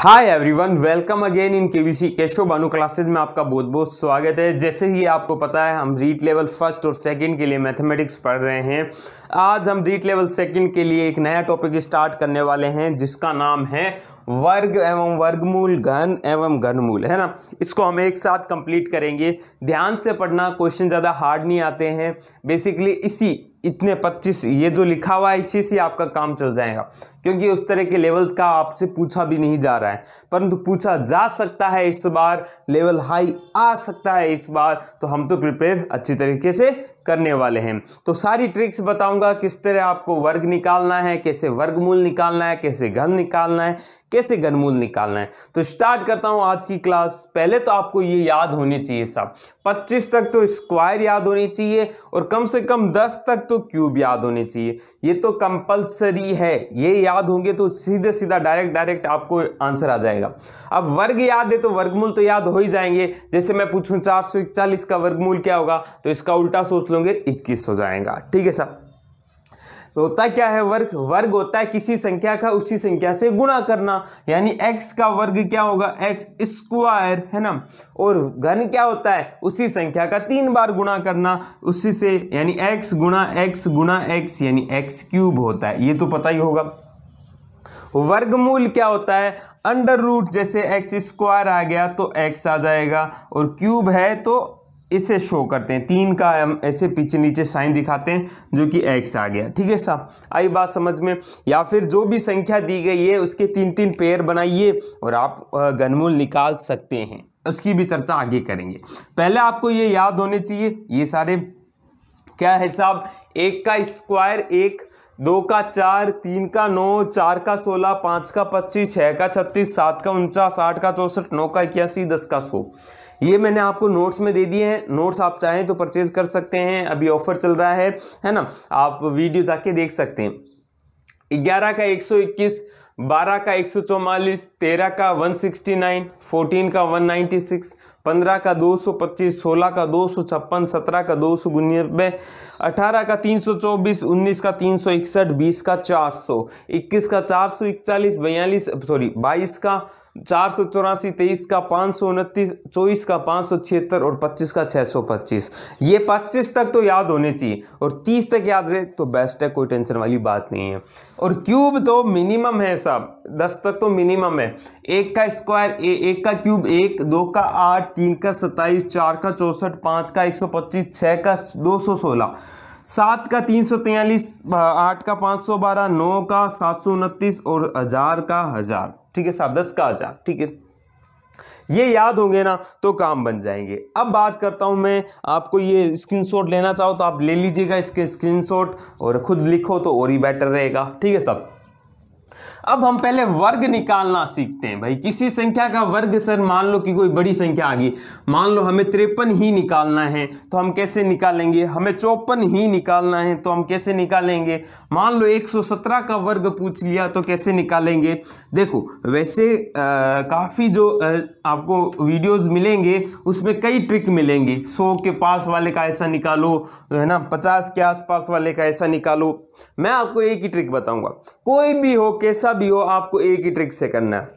hi everyone welcome again in KBC केशो बानू classes में आपका बहुत बहुत स्वागत है जैसे ही आपको पता है हम रीट लेवल फर्स्ट और सेकंड के लिए मैथमेटिक्स पढ़ रहे हैं आज हम रीट लेवल सेकंड के लिए एक नया टॉपिक स्टार्ट करने वाले हैं जिसका नाम है वर्ग एवं वर्गमूल घन एवं घनमूल है ना इसको हम एक साथ कंप्लीट करेंगे ध्यान से पढ़ना क्वेश्चन ज़्यादा हार्ड नहीं आते हैं बेसिकली इसी इतने पच्चीस ये जो लिखा हुआ है इसी से आपका काम चल जाएगा क्योंकि उस तरह के लेवल्स का आपसे पूछा भी नहीं जा रहा है परंतु पूछा जा सकता है इस बार लेवल हाई आ सकता है इस बार तो हम तो प्रिपेयर अच्छी तरीके से करने वाले हैं तो सारी ट्रिक्स बताऊंगा किस तरह आपको वर्ग निकालना है कैसे वर्गमूल निकालना है कैसे घन निकालना है कैसे घनमूल निकालना है तो स्टार्ट करता हूँ आज की क्लास पहले तो आपको ये याद होने चाहिए सब 25 तक तो स्क्वायर याद होने चाहिए और कम से कम 10 तक तो क्यूब याद होने चाहिए ये तो कंपलसरी है ये याद होंगे तो सीधे सीधा डायरेक्ट डायरेक्ट आपको आंसर आ जाएगा अब वर्ग याद है तो वर्गमूल तो याद हो ही जाएंगे जैसे मैं पूछूं चार का वर्गमूल क्या होगा तो इसका उल्टा सोच लोगे इक्कीस हो जाएगा ठीक है सर तो होता क्या है वर्ग वर्ग होता है किसी संख्या का उसी संख्या से गुणा करना यानी एक्स का वर्ग क्या होगा एक्स स्क्वायर है ना और घन क्या होता है उसी संख्या का तीन बार गुणा करना उसी से यानी एक्स गुणा एक्स गुणा एक्स यानी एक्स क्यूब होता है ये तो पता ही होगा वर्गमूल क्या होता है अंडर रूट जैसे एक्स स्क्वायर आ गया तो एक्स आ जाएगा और क्यूब है तो इसे शो करते हैं तीन का हम ऐसे पीछे नीचे साइन दिखाते हैं जो कि एक्स आ गया ठीक है साहब आई बात समझ में या फिर जो भी संख्या दी गई है उसके तीन तीन पेयर बनाइए और आप घनमूल निकाल सकते हैं उसकी भी चर्चा आगे करेंगे पहले आपको ये याद होने चाहिए ये सारे क्या है साहब एक का स्क्वायर एक दो का चार तीन का नौ चार का सोलह पाँच का पच्चीस छः का छत्तीस सात का उनचास आठ का चौंसठ नौ का इक्यासी दस का सौ ये मैंने आपको नोट्स में दे दिए हैं नोट्स आप चाहें तो परचेज़ कर सकते हैं अभी ऑफर चल रहा है है ना आप वीडियो जाके देख सकते हैं ग्यारह का एक सौ इक्कीस बारह का एक सौ चौवालीस तेरह का वन सिक्सटी नाइन फोर्टीन का वन नाइन्टी सिक्स पंद्रह का दो सौ पच्चीस सोलह का दो सौ छप्पन सत्रह का दो सौ उन्नबे अठारह का तीन सौ चौबीस उन्नीस का तीन सौ इकसठ बीस का चार सौ इक्कीस का चार सौ इकतालीस बयालीस सॉरी बाईस का चार सौ चौरासी तेईस का पाँच सौ उनतीस चौबीस का पाँच सौ छिहत्तर और पच्चीस का छः सौ पच्चीस ये पच्चीस तक तो याद होने चाहिए और तीस तक याद रहे तो बेस्ट है कोई टेंशन वाली बात नहीं है और क्यूब तो मिनिमम है सब दस तक तो मिनिमम है एक का स्क्वायर एक का क्यूब एक दो का आठ तीन का सत्ताईस चार का चौंसठ पाँच का एक सौ पच्चीस छः का दो सौ सोलह सात का तीन सौ तैंतालीस आठ का पाँच सौ बारह नौ का सात सौ उनतीस और हज़ार का हज़ार ठीक है साहब दस का हजार ठीक है ये याद होंगे ना तो काम बन जाएंगे अब बात करता हूं मैं आपको ये स्क्रीनशॉट लेना चाहो तो आप ले लीजिएगा इसके स्क्रीनशॉट और खुद लिखो तो और ही बेटर रहेगा ठीक है सब अब हम पहले वर्ग निकालना सीखते हैं भाई किसी संख्या का वर्ग सर मान लो कि कोई बड़ी संख्या आ गई मान लो हमें तिरपन ही निकालना है तो हम कैसे निकालेंगे हमें चौपन ही निकालना है तो हम कैसे निकालेंगे मान लो 117 का वर्ग पूछ लिया तो कैसे निकालेंगे देखो वैसे काफ़ी जो आ, आपको वीडियोस मिलेंगे उसमें कई ट्रिक मिलेंगे सौ के पास वाले का ऐसा निकालो है ना पचास के आसपास वाले का ऐसा निकालो मैं आपको एक ही ट्रिक बताऊंगा कोई भी हो कैसा भी हो आपको एक ही ट्रिक से करना है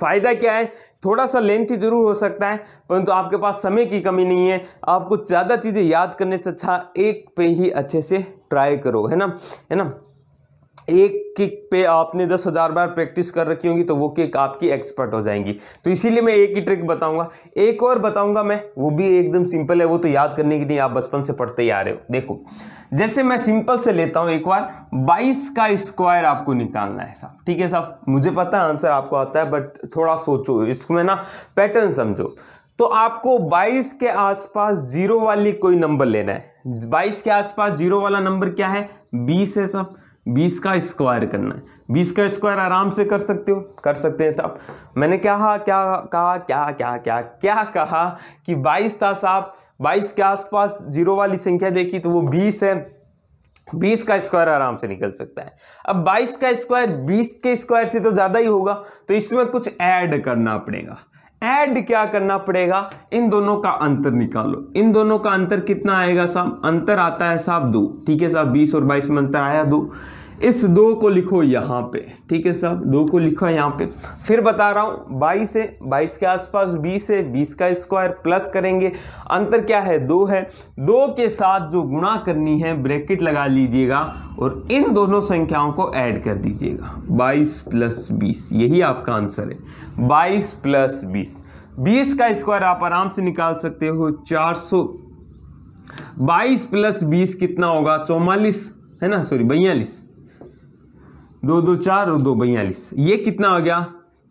फ़ायदा क्या है थोड़ा सा लेंथी जरूर हो सकता है परंतु आपके पास समय की कमी नहीं है आपको ज़्यादा चीज़ें याद करने से अच्छा एक पे ही अच्छे से ट्राई करो है ना है ना एक किक पे आपने दस हज़ार बार प्रैक्टिस कर रखी होगी तो वो किक आपकी एक्सपर्ट हो जाएंगी तो इसीलिए मैं एक ही ट्रिक बताऊंगा एक और बताऊंगा मैं वो भी एकदम सिंपल है वो तो याद करने के लिए आप बचपन से पढ़ते ही आ रहे हो देखो जैसे मैं सिंपल से लेता हूँ एक बार बाईस का स्क्वायर आपको निकालना है साहब ठीक है साहब मुझे पता है आंसर आपको आता है बट थोड़ा सोचो इसमें ना पैटर्न समझो तो आपको बाईस के आसपास जीरो वाली कोई नंबर लेना है बाईस के आसपास जीरो वाला नंबर क्या है बीस है सब बीस का स्क्वायर करना है बीस का स्क्वायर आराम से कर सकते हो कर सकते हैं साहब मैंने क्या कहा क्या कहा क्या क्या क्या क्या कहा कि बाईस था साहब बाईस के आसपास जीरो वाली संख्या देखी तो वो बीस है बीस का स्क्वायर आराम से निकल सकता है अब बाईस का स्क्वायर बीस के स्क्वायर से तो ज़्यादा ही होगा तो इसमें कुछ ऐड करना पड़ेगा ऐड क्या करना पड़ेगा इन दोनों का अंतर निकालो इन दोनों का अंतर कितना आएगा साहब अंतर आता है साहब दो ठीक है साहब बीस और बाईस में अंतर आया दो इस दो को लिखो यहाँ पे ठीक है साहब दो को लिखो यहाँ पे फिर बता रहा हूँ बाईस है बाईस के आसपास बीस है बीस का स्क्वायर प्लस करेंगे अंतर क्या है दो है दो के साथ जो गुणा करनी है ब्रैकेट लगा लीजिएगा और इन दोनों संख्याओं को ऐड कर दीजिएगा बाईस प्लस बीस यही आपका आंसर है बाईस प्लस बीस बीस का स्क्वायर आप आराम से निकाल सकते हो चार सौ बाईस प्लस बीस कितना होगा चौवालीस है ना सॉरी बयालीस दो दो चार और दो बयालीस ये कितना हो गया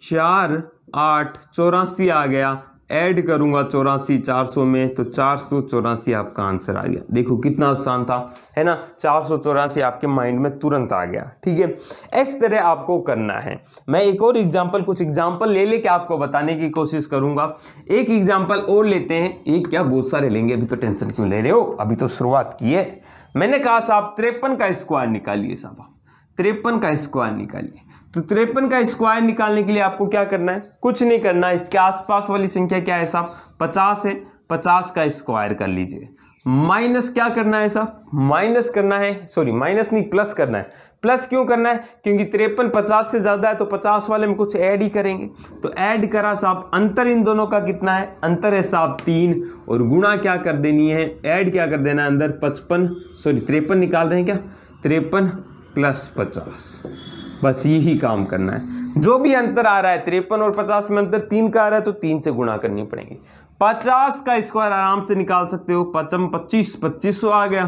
चार आठ चौरासी आ गया ऐड करूंगा चौरासी चार सौ में तो चार सौ चौरासी आपका आंसर आ गया देखो कितना आसान था है ना चार सौ चौरासी आपके माइंड में तुरंत आ गया ठीक है इस तरह आपको करना है मैं एक और एग्जांपल कुछ एग्जांपल ले लेके आपको बताने की कोशिश करूंगा एक एग्जांपल और लेते हैं एक क्या बहुत सारे लेंगे अभी तो टेंशन क्यों ले रहे हो अभी तो शुरुआत की है मैंने कहा साहब तिरपन का स्क्वायर निकालिए साहब त्रेपन का स्क्वायर निकालिए तो त्रेपन का स्क्वायर निकालने के लिए आपको क्या करना है कुछ नहीं करना है इसके आसपास वाली संख्या क्या है साहब पचास है पचास का स्क्वायर कर लीजिए माइनस क्या करना है साहब माइनस करना है सॉरी माइनस नहीं प्लस करना है प्लस क्यों करना है क्योंकि तिरपन पचास से ज़्यादा है तो पचास वाले में कुछ ऐड ही करेंगे तो ऐड करा साहब अंतर इन दोनों का कितना है अंतर है साहब तीन और गुणा क्या कर देनी है ऐड क्या कर देना है अंदर पचपन सॉरी त्रेपन निकाल रहे हैं क्या तिरपन प्लस पचास बस यही काम करना है जो भी अंतर आ रहा है तिरपन और पचास में अंतर तीन का आ रहा है तो तीन से गुणा करनी पड़ेगी पचास का स्क्वायर आराम से निकाल सकते हो पचम पच्चीस पच्चीस सौ आ गया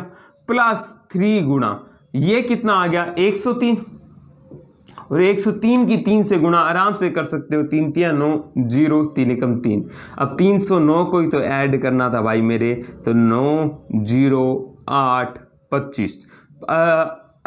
प्लस थ्री गुणा ये कितना आ गया एक सौ तीन और 103 की तीन से गुणा आराम से कर सकते हो तीन तिया नौ जीरो तीन एकम तीन अब 309 को ही तो ऐड करना था भाई मेरे तो नौ जीरो आठ पच्चीस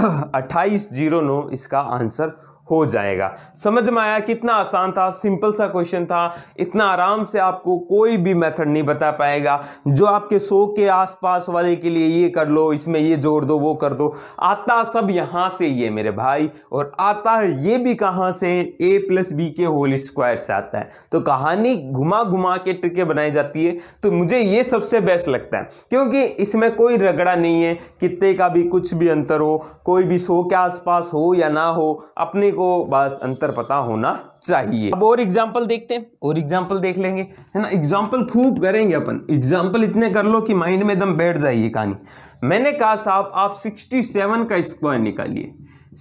अट्ठाईस जीरो नौ इसका आंसर हो जाएगा समझ में आया कितना आसान था सिंपल सा क्वेश्चन था इतना आराम से आपको कोई भी मेथड नहीं बता पाएगा जो आपके सो के आसपास वाले के लिए ये कर लो इसमें ये जोड़ दो वो कर दो आता सब यहाँ से ये मेरे भाई और आता है ये भी कहाँ से ए प्लस बी के होल स्क्वायर से आता है तो कहानी घुमा घुमा के ट्रिके बनाई जाती है तो मुझे ये सबसे बेस्ट लगता है क्योंकि इसमें कोई रगड़ा नहीं है कितने का भी कुछ भी अंतर हो कोई भी सो के आसपास हो या ना हो अपने को बस अंतर पता होना चाहिए अब और एग्जाम्पल देखते हैं और एग्जाम्पल देख लेंगे है ना एग्जाम्पल खूब करेंगे अपन एग्जाम्पल इतने कर लो कि माइंड में दम बैठ जाइए कहानी मैंने कहा साहब आप 67 का स्क्वायर निकालिए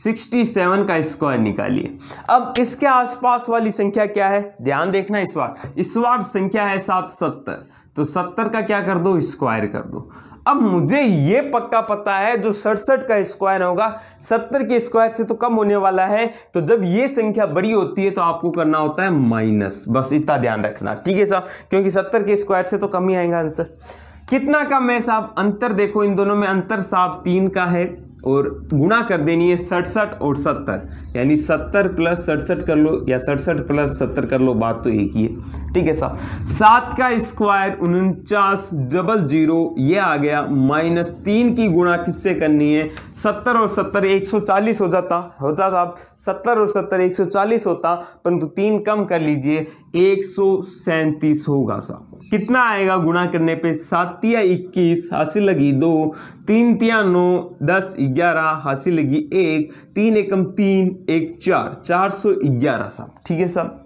67 का स्क्वायर निकालिए अब इसके आसपास वाली संख्या क्या है ध्यान देखना इस बार इस बार संख्या है साहब सत्तर तो सत्तर का क्या कर दो स्क्वायर कर दो अब मुझे ये पक्का पता है जो सड़सठ का स्क्वायर होगा सत्तर के स्क्वायर से तो कम होने वाला है तो जब ये संख्या बड़ी होती है तो आपको करना होता है माइनस बस इतना ध्यान रखना ठीक है साहब क्योंकि सत्तर के स्क्वायर से तो कम ही आएगा आंसर कितना कम है साहब अंतर देखो इन दोनों में अंतर साहब तीन का है और गुणा कर देनी है सड़सठ और सत्तर यानी सत्तर प्लस सड़सठ कर लो या सड़सठ प्लस सत्तर कर लो बात तो एक ही है ठीक है साहब सात का स्क्वायर उनचास डबल जीरो ये आ गया माइनस तीन की गुणा किससे करनी है सत्तर और सत्तर एक सौ चालीस हो जाता होता साहब सत्तर और सत्तर एक सौ चालीस होता परंतु तीन कम कर लीजिए एक होगा साहब कितना आएगा गुणा करने पे सातिया इक्कीस हासिल लगी दो तीन तिया नौ दस ग्यारह हासिल लगी एक तीन एकम तीन एक चार चार सौ ग्यारह साहब ठीक है साहब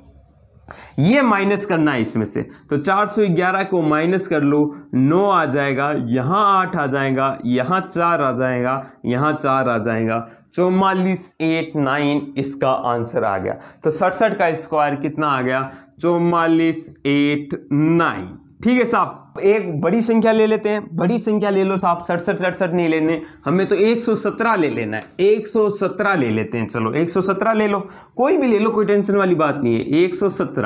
ये माइनस करना है इसमें से तो 411 को माइनस कर लो नौ आ जाएगा यहां आठ आ जाएगा यहाँ चार आ जाएगा यहां चार आ जाएगा चौवालीस एट नाइन इसका आंसर आ गया तो सड़सठ का स्क्वायर कितना आ गया चौवालीस एट नाइन ठीक है साहब एक बड़ी संख्या ले लेते हैं बड़ी संख्या ले लो साहब सड़सठ सड़सठ नहीं लेने हमें तो 117 ले लेना है 117 ले लेते हैं चलो 117 ले लो कोई भी ले लो कोई टेंशन वाली बात नहीं है 117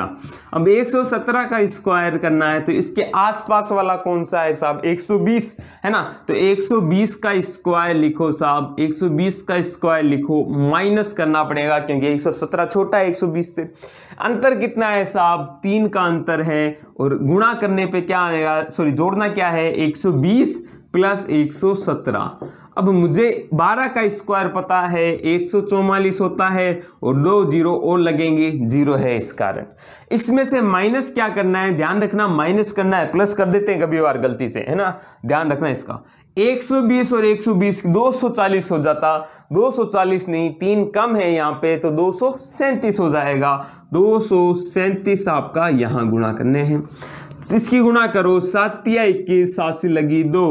अब 117 का स्क्वायर करना है तो इसके आसपास वाला कौन सा है साहब 120 है ना तो 120 का स्क्वायर लिखो साहब 120 का स्क्वायर लिखो माइनस करना पड़ेगा क्योंकि एक छोटा है एक से अंतर कितना है साहब तीन का अंतर है और गुणा करने पर क्या आएगा सॉरी जोड़ना क्या है 120 प्लस 117 अब मुझे 12 का स्क्वायर पता है एक होता है और दो जीरो और लगेंगे जीरो है इस कारण इसमें से माइनस क्या करना है ध्यान रखना माइनस करना है प्लस कर देते हैं कभी बार गलती से है ना ध्यान रखना इसका 120 और 120 240 हो जाता 240 नहीं तीन कम है यहाँ पे तो दो हो जाएगा दो आपका यहाँ गुणा करने हैं इसकी गुणा करो सात तिया इक्कीस हासिल लगी दो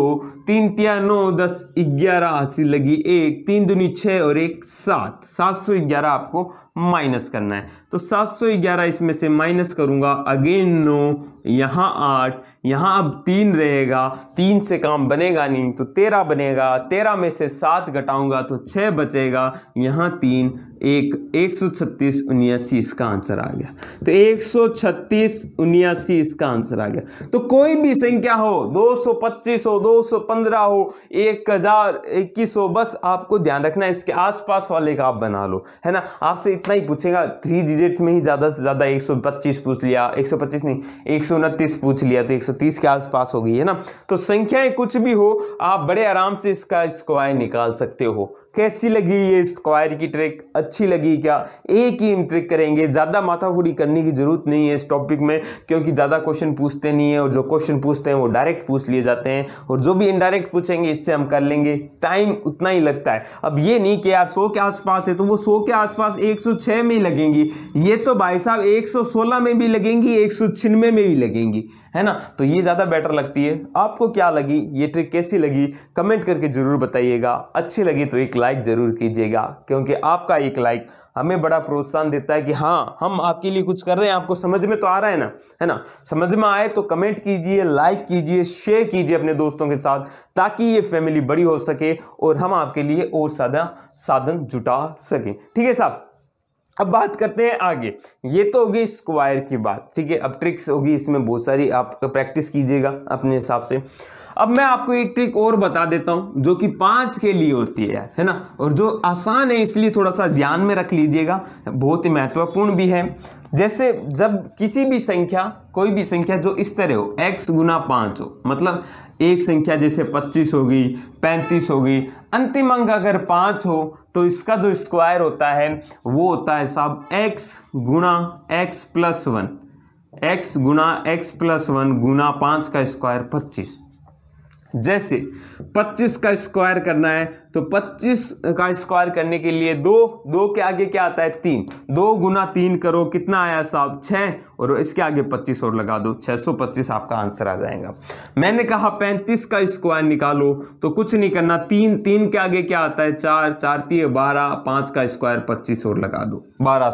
तीन तिया नौ दस ग्यारह हासिल लगी एक तीन दूनी छः और एक सात सात सौ ग्यारह आपको माइनस करना है तो सात सौ ग्यारह इसमें से माइनस करूंगा अगेन नौ यहाँ आठ यहाँ अब तीन रहेगा तीन से काम बनेगा नहीं तो तेरह बनेगा तेरह में से सात घटाऊंगा तो छः बचेगा यहाँ तीन एक एक सौ छत्तीस उन्यासी इसका आंसर आ गया तो एक सौ छत्तीस उन्यासी इसका आंसर आ गया तो कोई भी संख्या हो दो सौ पच्चीस हो दो सौ पंद्रह हो एक हजार इक्कीस हो बस आपको ध्यान रखना इसके आसपास वाले का आप बना लो है ना आपसे इतना ही पूछेगा थ्री डिजिट में ही ज़्यादा से ज़्यादा एक सौ पच्चीस पूछ लिया एक सौ पच्चीस नहीं एक सौ उनतीस पूछ लिया तो 130 के आसपास हो गई है ना तो संख्याएं कुछ भी हो आप बड़े आराम से इसका स्क्वायर निकाल सकते हो कैसी लगी ये स्क्वायर की ट्रिक अच्छी लगी क्या एक ही ट्रिक करेंगे ज़्यादा फूडी करने की ज़रूरत नहीं है इस टॉपिक में क्योंकि ज़्यादा क्वेश्चन पूछते नहीं है और जो क्वेश्चन पूछते हैं वो डायरेक्ट पूछ लिए जाते हैं और जो भी इनडायरेक्ट पूछेंगे इससे हम कर लेंगे टाइम उतना ही लगता है अब ये नहीं कि यार सौ के आसपास है तो वो सौ के आसपास एक में ही लगेंगी ये तो भाई साहब एक में भी लगेंगी एक में भी लगेंगी है ना तो ये ज़्यादा बेटर लगती है आपको क्या लगी ये ट्रिक कैसी लगी कमेंट करके ज़रूर बताइएगा अच्छी लगी तो एक लाइक ज़रूर कीजिएगा क्योंकि आपका एक लाइक हमें बड़ा प्रोत्साहन देता है कि हाँ हम आपके लिए कुछ कर रहे हैं आपको समझ में तो आ रहा है ना है ना समझ में आए तो कमेंट कीजिए लाइक कीजिए शेयर कीजिए अपने दोस्तों के साथ ताकि ये फैमिली बड़ी हो सके और हम आपके लिए और ज़्यादा साधन जुटा सकें ठीक है साहब अब बात करते हैं आगे ये तो होगी स्क्वायर की बात ठीक है अब ट्रिक्स होगी इसमें बहुत सारी आप प्रैक्टिस कीजिएगा अपने हिसाब से अब मैं आपको एक ट्रिक और बता देता हूँ जो कि पाँच के लिए होती है यार है ना और जो आसान है इसलिए थोड़ा सा ध्यान में रख लीजिएगा बहुत ही महत्वपूर्ण भी है जैसे जब किसी भी संख्या कोई भी संख्या जो इस तरह हो x गुना पाँच हो मतलब एक संख्या जैसे 25 होगी 35 होगी अंतिम अंक अगर पाँच हो तो इसका जो स्क्वायर होता है वो होता है साहब x गुना एक्स प्लस वन एक्स गुना एक्स प्लस वन गुना पाँच का स्क्वायर पच्चीस जैसे 25 का स्क्वायर करना है तो 25 का स्क्वायर करने के लिए दो दो के आगे क्या आता है तीन दो गुना तीन करो कितना आया साहब छः और इसके आगे 25 और लगा दो 625 आपका आंसर आ जाएगा मैंने कहा 35 का स्क्वायर निकालो तो कुछ नहीं करना तीन तीन के आगे क्या आता है चार चार तीन बारह पाँच का स्क्वायर पच्चीस और लगा दो बारह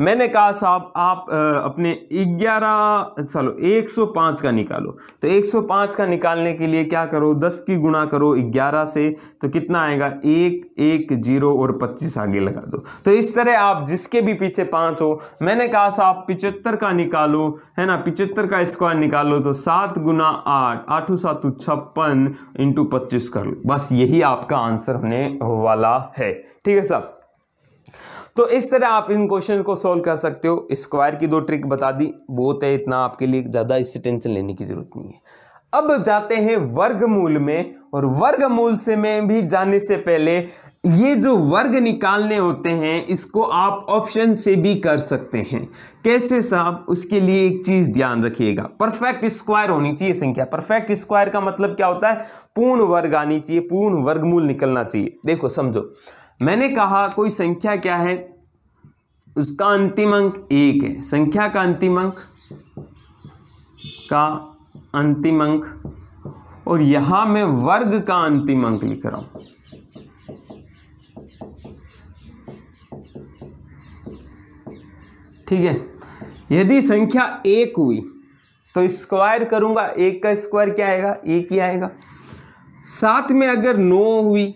मैंने कहा साहब आप अपने ग्यारह चलो पांच का निकालो तो पांच का निकालने के लिए क्या करो दस दस की गुणा करो ग्यारह से तो कितना आएगा एक एक जीरो और पच्चीस आगे लगा दो तो इस तरह आप जिसके भी पीछे पांच हो मैंने कहा आप पिचहत्तर का निकालो है ना पिचहत्तर का स्क्वायर निकालो तो सात गुना आठ आठ सातों छप्पन इंटू पच्चीस कर लो बस यही आपका आंसर होने वाला है ठीक है सर तो इस तरह आप इन क्वेश्चन को सॉल्व कर सकते हो स्क्वायर की दो ट्रिक बता दी बहुत है इतना आपके लिए ज़्यादा इससे टेंशन लेने की ज़रूरत नहीं है अब जाते हैं वर्गमूल में और वर्गमूल से में भी जाने से पहले ये जो वर्ग निकालने होते हैं इसको आप ऑप्शन से भी कर सकते हैं कैसे साहब उसके लिए एक चीज ध्यान रखिएगा परफेक्ट स्क्वायर होनी चाहिए संख्या परफेक्ट स्क्वायर का मतलब क्या होता है पूर्ण वर्ग आनी चाहिए पूर्ण वर्गमूल निकलना चाहिए देखो समझो मैंने कहा कोई संख्या क्या है उसका अंतिम अंक एक है संख्या का अंतिम अंक का अंतिम अंक और यहां मैं वर्ग का अंतिम अंक लिख रहा हूं ठीक है यदि संख्या एक हुई तो स्क्वायर करूंगा एक का स्क्वायर क्या आएगा एक ही आएगा साथ में अगर नौ हुई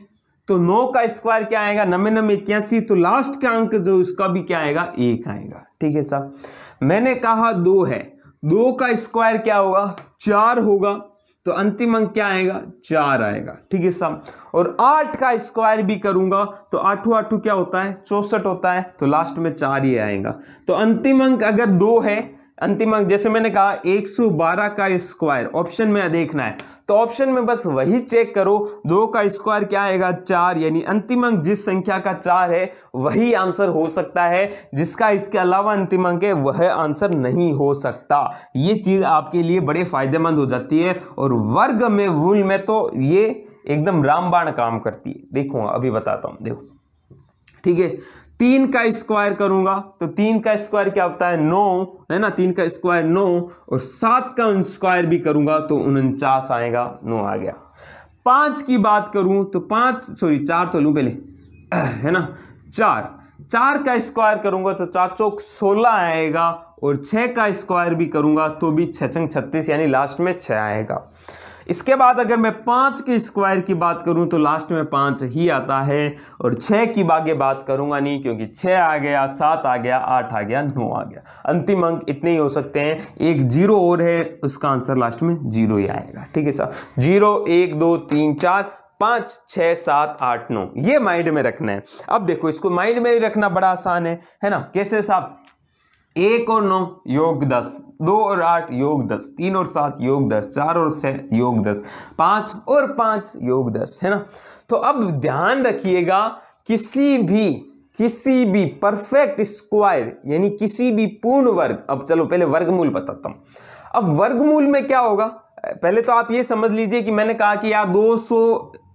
तो नौ का स्क्वायर क्या आएगा नमे नमे इक्यासी तो लास्ट का अंक जो उसका भी क्या आएगा एक आएगा ठीक है साहब मैंने कहा दो है दो का स्क्वायर क्या होगा चार होगा तो अंतिम अंक क्या आएगा चार आएगा ठीक है सब और आठ का स्क्वायर भी करूंगा तो आठू आठू क्या होता है चौसठ होता है तो लास्ट में चार ही आएगा तो अंतिम अंक अगर दो है अंतिम अंक जैसे मैंने कहा 112 का स्क्वायर ऑप्शन में देखना है तो ऑप्शन में बस वही चेक करो दो का स्क्वायर क्या आएगा चार यानी अंतिम अंक जिस संख्या का चार है वही आंसर हो सकता है जिसका इसके अलावा अंतिम अंक है वह आंसर नहीं हो सकता ये चीज़ आपके लिए बड़े फायदेमंद हो जाती है और वर्ग में वूल में तो ये एकदम रामबाण काम करती है देखो अभी बताता हूं देखो ठीक है तीन का स्क्वायर करूंगा तो तीन का स्क्वायर क्या होता है नौ है ना तीन का स्क्वायर नौ और सात का स्क्वायर भी करूंगा तो उनचास आएगा नौ आ गया पांच की बात करूं तो पांच सॉरी चार तो लू पहले है ना चार चार का स्क्वायर करूंगा तो चार चौक सोलह आएगा और छह का स्क्वायर भी करूंगा तो भी छंग छत्तीस यानी लास्ट में छ आएगा इसके बाद अगर मैं पाँच के स्क्वायर की बात करूं तो लास्ट में पाँच ही आता है और छः की आगे बात करूंगा नहीं क्योंकि छः आ गया सात आ गया आठ आ गया नौ आ गया अंतिम अंक इतने ही हो सकते हैं एक जीरो और है उसका आंसर लास्ट में जीरो ही आएगा ठीक है साहब जीरो एक दो तीन चार पाँच छः सात आठ नौ ये माइंड में रखना है अब देखो इसको माइंड में रखना बड़ा आसान है है ना कैसे साहब एक और नौ योग दस दो और आठ योग दस तीन और सात योग दस चार और छह योग दस पांच और पांच योग दस है ना तो अब ध्यान रखिएगा किसी भी किसी भी परफेक्ट स्क्वायर यानी किसी भी पूर्ण वर्ग अब चलो पहले वर्गमूल बताता हूं अब वर्गमूल में क्या होगा पहले तो आप ये समझ लीजिए कि मैंने कहा कि यार 200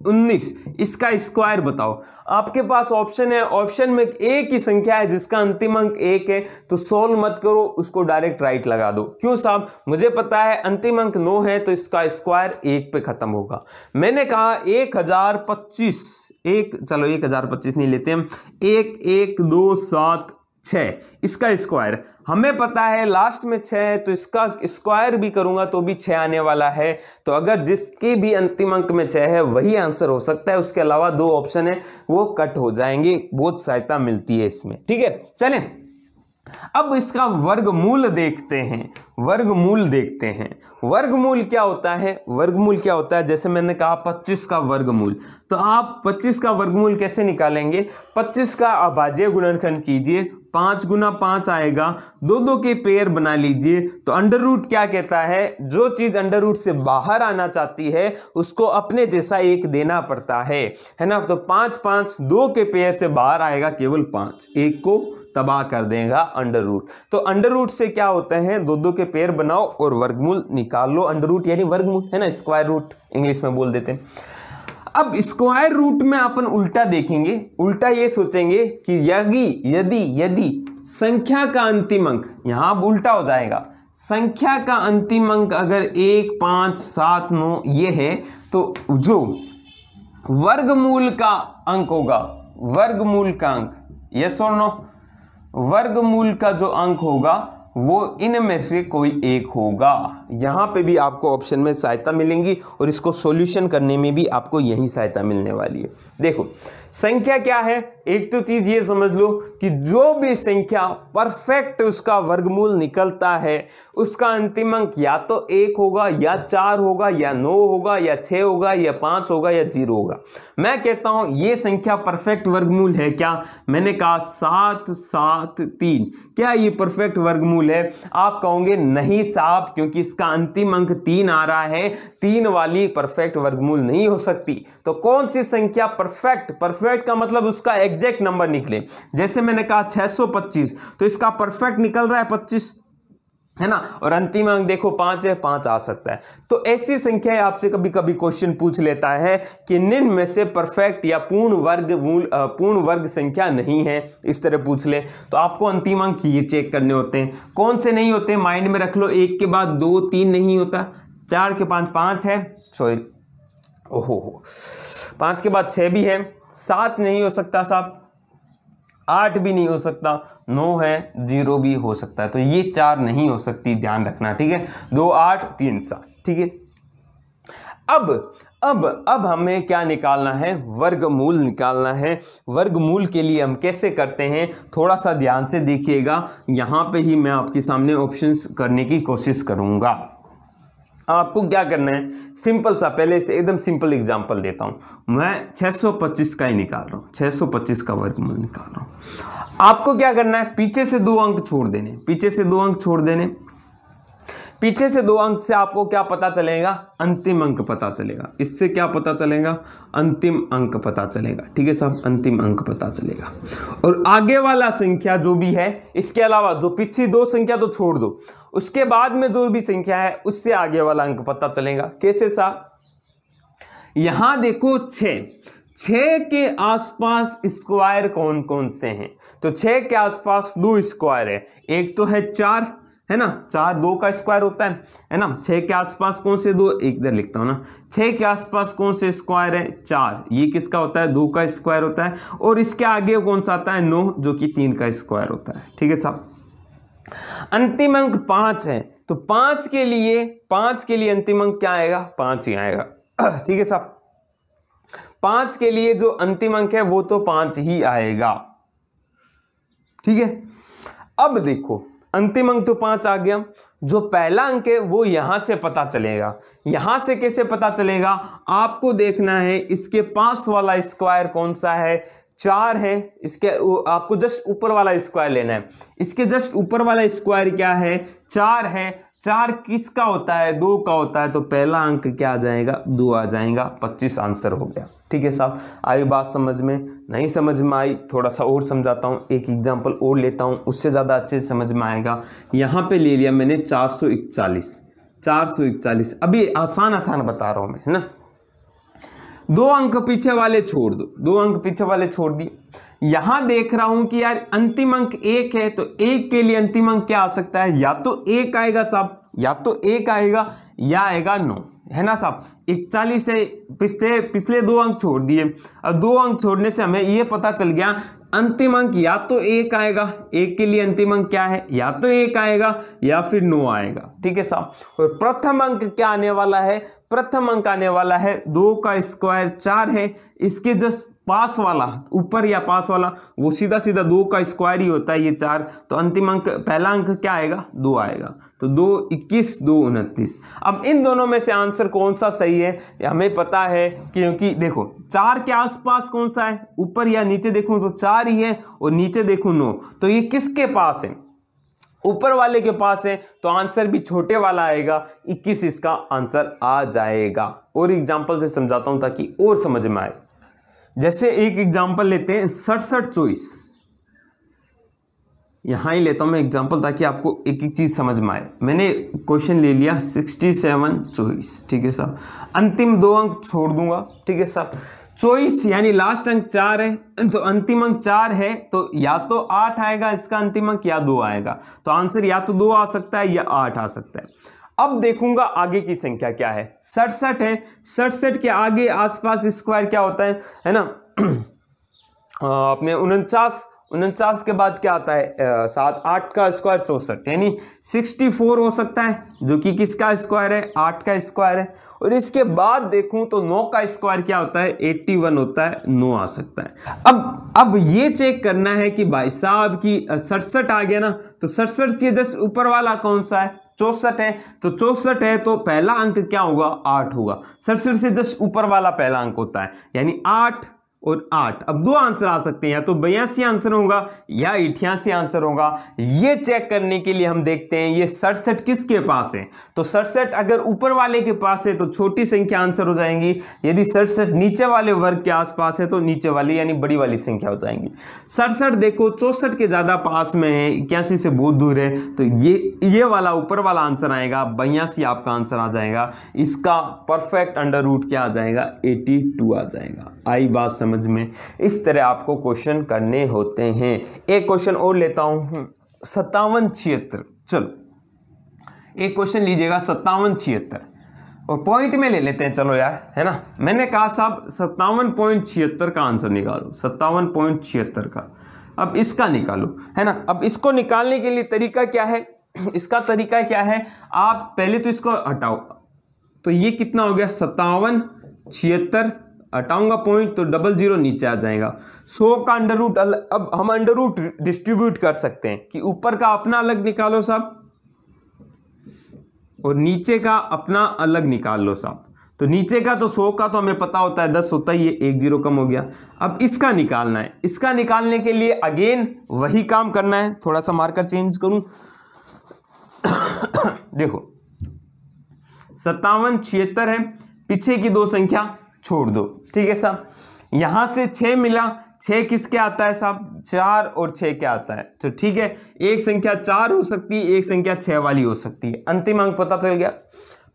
उन्नीस इसका स्क्वायर बताओ आपके पास ऑप्शन है ऑप्शन में एक ही संख्या है जिसका अंतिम अंक एक है तो सोल्व मत करो उसको डायरेक्ट राइट लगा दो क्यों साहब मुझे पता है अंतिम अंक नौ है तो इसका स्क्वायर एक पे खत्म होगा मैंने कहा एक हजार पच्चीस एक चलो एक हजार पच्चीस नहीं लेते हम एक एक दो सात छः इसका स्क्वायर हमें पता है लास्ट में छः है तो इसका स्क्वायर भी करूंगा तो भी छः आने वाला है तो अगर जिसके भी अंतिम अंक में छः है वही आंसर हो सकता है उसके अलावा दो ऑप्शन है वो कट हो जाएंगे बहुत सहायता मिलती है इसमें ठीक है चलें अब इसका वर्गमूल देखते हैं वर्गमूल देखते हैं वर्गमूल क्या होता है वर्गमूल क्या होता है जैसे मैंने कहा 25 का वर्गमूल तो आप 25 का वर्गमूल कैसे निकालेंगे 25 का अभाज्य गुणनखंड कीजिए पांच गुना पांच आएगा दो दो के पेयर बना लीजिए तो अंडर रूट क्या कहता है जो चीज़ अंडर रूट से बाहर आना चाहती है उसको अपने जैसा एक देना पड़ता है है ना तो पांच पांच दो के पेयर से बाहर आएगा केवल पांच एक को तबाह कर देगा अंडर रूट तो अंडर रूट से क्या होते हैं दो दो के पेयर बनाओ और वर्गमूल निकाल लो अंडर रूट यानी वर्गमूल है ना स्क्वायर रूट इंग्लिश में बोल देते हैं अब स्क्वायर रूट में अपन उल्टा देखेंगे उल्टा ये सोचेंगे कि यदि यदि यदि संख्या का अंतिम अंक यहां अब उल्टा हो जाएगा संख्या का अंतिम अंक अगर एक पांच सात नौ ये है तो जो वर्गमूल का अंक होगा वर्गमूल का अंक यस और नो वर्गमूल का जो अंक होगा वो इनमें से कोई एक होगा यहाँ पे भी आपको ऑप्शन में सहायता मिलेंगी और इसको सॉल्यूशन करने में भी आपको यही सहायता मिलने वाली है देखो संख्या क्या है एक तो चीज़ ये समझ लो कि जो भी संख्या परफेक्ट उसका वर्गमूल निकलता है उसका अंतिम अंक या तो एक होगा या चार होगा या नौ होगा या छः होगा या पाँच होगा या जीरो होगा मैं कहता हूँ ये संख्या परफेक्ट वर्गमूल है क्या मैंने कहा सात सात तीन क्या ये परफेक्ट वर्गमूल है आप कहोगे नहीं साहब क्योंकि इसका अंतिम अंक तीन आ रहा है तीन वाली परफेक्ट वर्गमूल नहीं हो सकती तो कौन सी संख्या परफेक्ट परफेक्ट का मतलब उसका एग्जैक्ट नंबर निकले जैसे मैंने कहा 625 तो इसका परफेक्ट निकल रहा है पच्चीस है ना और अंतिम अंक देखो पांच है पांच आ सकता है तो ऐसी संख्याएं आपसे कभी कभी क्वेश्चन पूछ लेता है कि निम्न में से परफेक्ट या पूर्ण वर्ग मूल पूर्ण वर्ग संख्या नहीं है इस तरह पूछ ले तो आपको अंतिम अंक ये चेक करने होते हैं कौन से नहीं होते माइंड में रख लो एक के बाद दो तीन नहीं होता चार के पाँच पाँच है सॉरी ओहो पाँच के बाद छः भी है सात नहीं हो सकता साहब आठ भी नहीं हो सकता नौ है जीरो भी हो सकता है तो ये चार नहीं हो सकती ध्यान रखना ठीक है दो आठ तीन सात ठीक है अब अब अब हमें क्या निकालना है वर्गमूल निकालना है वर्गमूल के लिए हम कैसे करते हैं थोड़ा सा ध्यान से देखिएगा यहाँ पे ही मैं आपके सामने ऑप्शंस करने की कोशिश करूँगा आपको क्या करना है सिंपल सा पहले से एकदम सिंपल एग्जांपल देता हूं मैं 625 का ही निकाल रहा हूं 625 का वर्गमूल निकाल रहा हूं आपको क्या करना है पीछे से दो अंक छोड़ देने पीछे से दो अंक छोड़ देने पीछे से दो अंक से आपको क्या पता चलेगा अंतिम अंक पता चलेगा इससे क्या पता चलेगा अंतिम अंक पता चलेगा ठीक है साहब अंतिम अंक पता चलेगा और आगे वाला संख्या जो भी है इसके अलावा जो पिछली दो संख्या तो छोड़ दो उसके बाद में जो भी संख्या है उससे आगे वाला अंक पता चलेगा कैसे सा यहां देखो छ छ के आसपास स्क्वायर कौन कौन से हैं तो छ के आसपास दो स्क्वायर है एक तो है चार है ना चार दो का स्क्वायर होता है है ना छ के आसपास कौन से दो एक इधर लिखता हूं ना छ के आसपास कौन से स्क्वायर है चार ये किसका होता है दो का स्क्वायर होता है और इसके आगे कौन सा आता है नौ जो कि तीन का स्क्वायर होता है ठीक है साहब अंतिम अंक पांच है तो पांच के लिए पांच के लिए अंतिम अंक क्या आएगा पांच ही आएगा ठीक है साहब पांच के लिए जो अंतिम अंक है वो तो पांच ही आएगा ठीक है अब देखो अंतिम अंक तो पांच आ गया जो पहला अंक है वो यहां से पता चलेगा यहां से कैसे पता चलेगा आपको देखना है इसके पास वाला स्क्वायर कौन सा है चार है इसके आपको जस्ट ऊपर वाला स्क्वायर लेना है इसके जस्ट ऊपर वाला स्क्वायर क्या है चार है चार किसका होता है दो का होता है तो पहला अंक क्या आ जाएगा दो आ जाएगा पच्चीस आंसर हो गया ठीक है साहब आई बात समझ में नहीं समझ में आई थोड़ा सा और समझाता हूँ एक एग्जाम्पल और लेता हूँ उससे ज़्यादा अच्छे से समझ में आएगा यहाँ पे ले लिया मैंने चार सौ इकचालीस चार सौ इकचालीस अभी आसान आसान बता रहा हूँ मैं है ना दो अंक पीछे वाले छोड़ दो दो अंक पीछे वाले छोड़ दिए यहां देख रहा हूं कि यार अंतिम अंक एक है तो एक के लिए अंतिम अंक क्या आ सकता है या तो एक आएगा साहब या तो एक आएगा या आएगा नौ है ना साहब इकतालीस है पिछले पिछले दो अंक छोड़ दिए अब दो अंक छोड़ने से हमें यह पता चल गया अंतिम अंक या तो एक आएगा एक के लिए अंतिम अंक क्या है या तो एक आएगा या फिर नो आएगा ठीक है साहब और प्रथम अंक क्या आने वाला है प्रथम अंक आने वाला है दो का स्क्वायर चार है इसके जस्ट पास वाला ऊपर या पास वाला वो सीधा सीधा दो का स्क्वायर ही होता है ये चार तो अंतिम अंक पहला अंक क्या आएगा दो आएगा तो दो इक्कीस दो उनतीस अब इन दोनों में से आंसर कौन सा सही है हमें पता है क्योंकि देखो चार के आसपास कौन सा है ऊपर या नीचे देखूं तो चार ही है और नीचे देखूं नो तो ये किसके पास है ऊपर वाले के पास है तो आंसर भी छोटे वाला आएगा 21 इसका आंसर आ जाएगा और एग्जाम्पल से समझाता हूं ताकि और समझ में आए जैसे एक एग्जाम्पल लेते हैं सड़सठ चोइस यहाँ ही लेता हूँ मैं एग्जाम्पल ताकि आपको एक एक चीज़ समझ में आए मैंने क्वेश्चन ले लिया सिक्सटी सेवन चॉइस ठीक है साहब अंतिम दो अंक छोड़ दूंगा ठीक है साहब चॉइस यानी लास्ट अंक चार है तो अंतिम अंक चार है तो या तो आठ आएगा इसका अंतिम अंक या दो आएगा तो आंसर या तो दो आ सकता है या आठ आ सकता है अब देखूंगा आगे की संख्या क्या है सड़सठ है सड़सठ के आगे आसपास स्क्वायर क्या होता है है ना अपने उनचास उनचास के बाद क्या आता है सात आठ का स्क्वायर चौसठ यानी सिक्सटी फोर हो सकता है जो कि किसका स्क्वायर है आठ का स्क्वायर है और इसके बाद देखूं तो नौ का स्क्वायर क्या होता है एट्टी वन होता है नौ आ सकता है अब अब ये चेक करना है कि भाई साहब की सड़सठ आ गया ना तो सड़सठ के दस ऊपर वाला कौन सा है चौसठ है तो चौसठ है तो पहला अंक क्या होगा आठ होगा सड़सठ से जस्ट ऊपर वाला पहला अंक होता है यानी आठ और आठ अब दो आंसर आ सकते हैं या तो बयासी आंसर होगा या इठियासी आंसर होगा ये चेक करने के लिए हम देखते हैं ये सड़सठ किसके पास है तो सड़सठ अगर ऊपर वाले के पास है तो छोटी संख्या आंसर हो जाएंगी यदि सड़सठ नीचे वाले वर्ग के आसपास है तो नीचे वाली यानी बड़ी वाली संख्या हो जाएंगी सड़सठ देखो चौसठ के ज़्यादा पास में है इक्यासी से बहुत दूर है तो ये ये वाला ऊपर वाला आंसर आएगा बयासी आपका आंसर आ जाएगा इसका परफेक्ट अंडर रूट क्या आ जाएगा एटी आ जाएगा आई बात समझ समझ में इस तरह आपको क्वेश्चन करने होते हैं एक क्वेश्चन और लेता हूँ सत्तावन छिहत्तर चलो एक क्वेश्चन लीजिएगा सत्तावन छिहत्तर और पॉइंट में ले लेते हैं चलो यार है ना मैंने कहा साहब सत्तावन पॉइंट छिहत्तर का आंसर निकालो सत्तावन पॉइंट छिहत्तर का अब इसका निकालो है ना अब इसको निकालने के लिए तरीका क्या है इसका तरीका क्या है आप पहले तो इसको हटाओ तो ये कितना हो गया सत्तावन छिहत्तर हटाऊंगा पॉइंट तो डबल जीरो नीचे आ जाएगा सो का अंडर रूट अब हम अंडर रूट डिस्ट्रीब्यूट कर सकते हैं कि ऊपर का अपना अलग निकालो साहब और नीचे का अपना अलग निकाल लो साहब तो नीचे का तो सो का तो हमें पता होता है दस होता ही है एक जीरो कम हो गया अब इसका निकालना है इसका निकालने के लिए अगेन वही काम करना है थोड़ा सा मार्कर चेंज करूं देखो सत्तावन छिहत्तर है पीछे की दो संख्या छोड़ दो ठीक है साहब यहां से छ मिला छ किसके आता है साहब चार और छ क्या आता है तो ठीक है एक संख्या चार हो सकती है एक संख्या छह वाली हो सकती है अंतिम अंक पता चल गया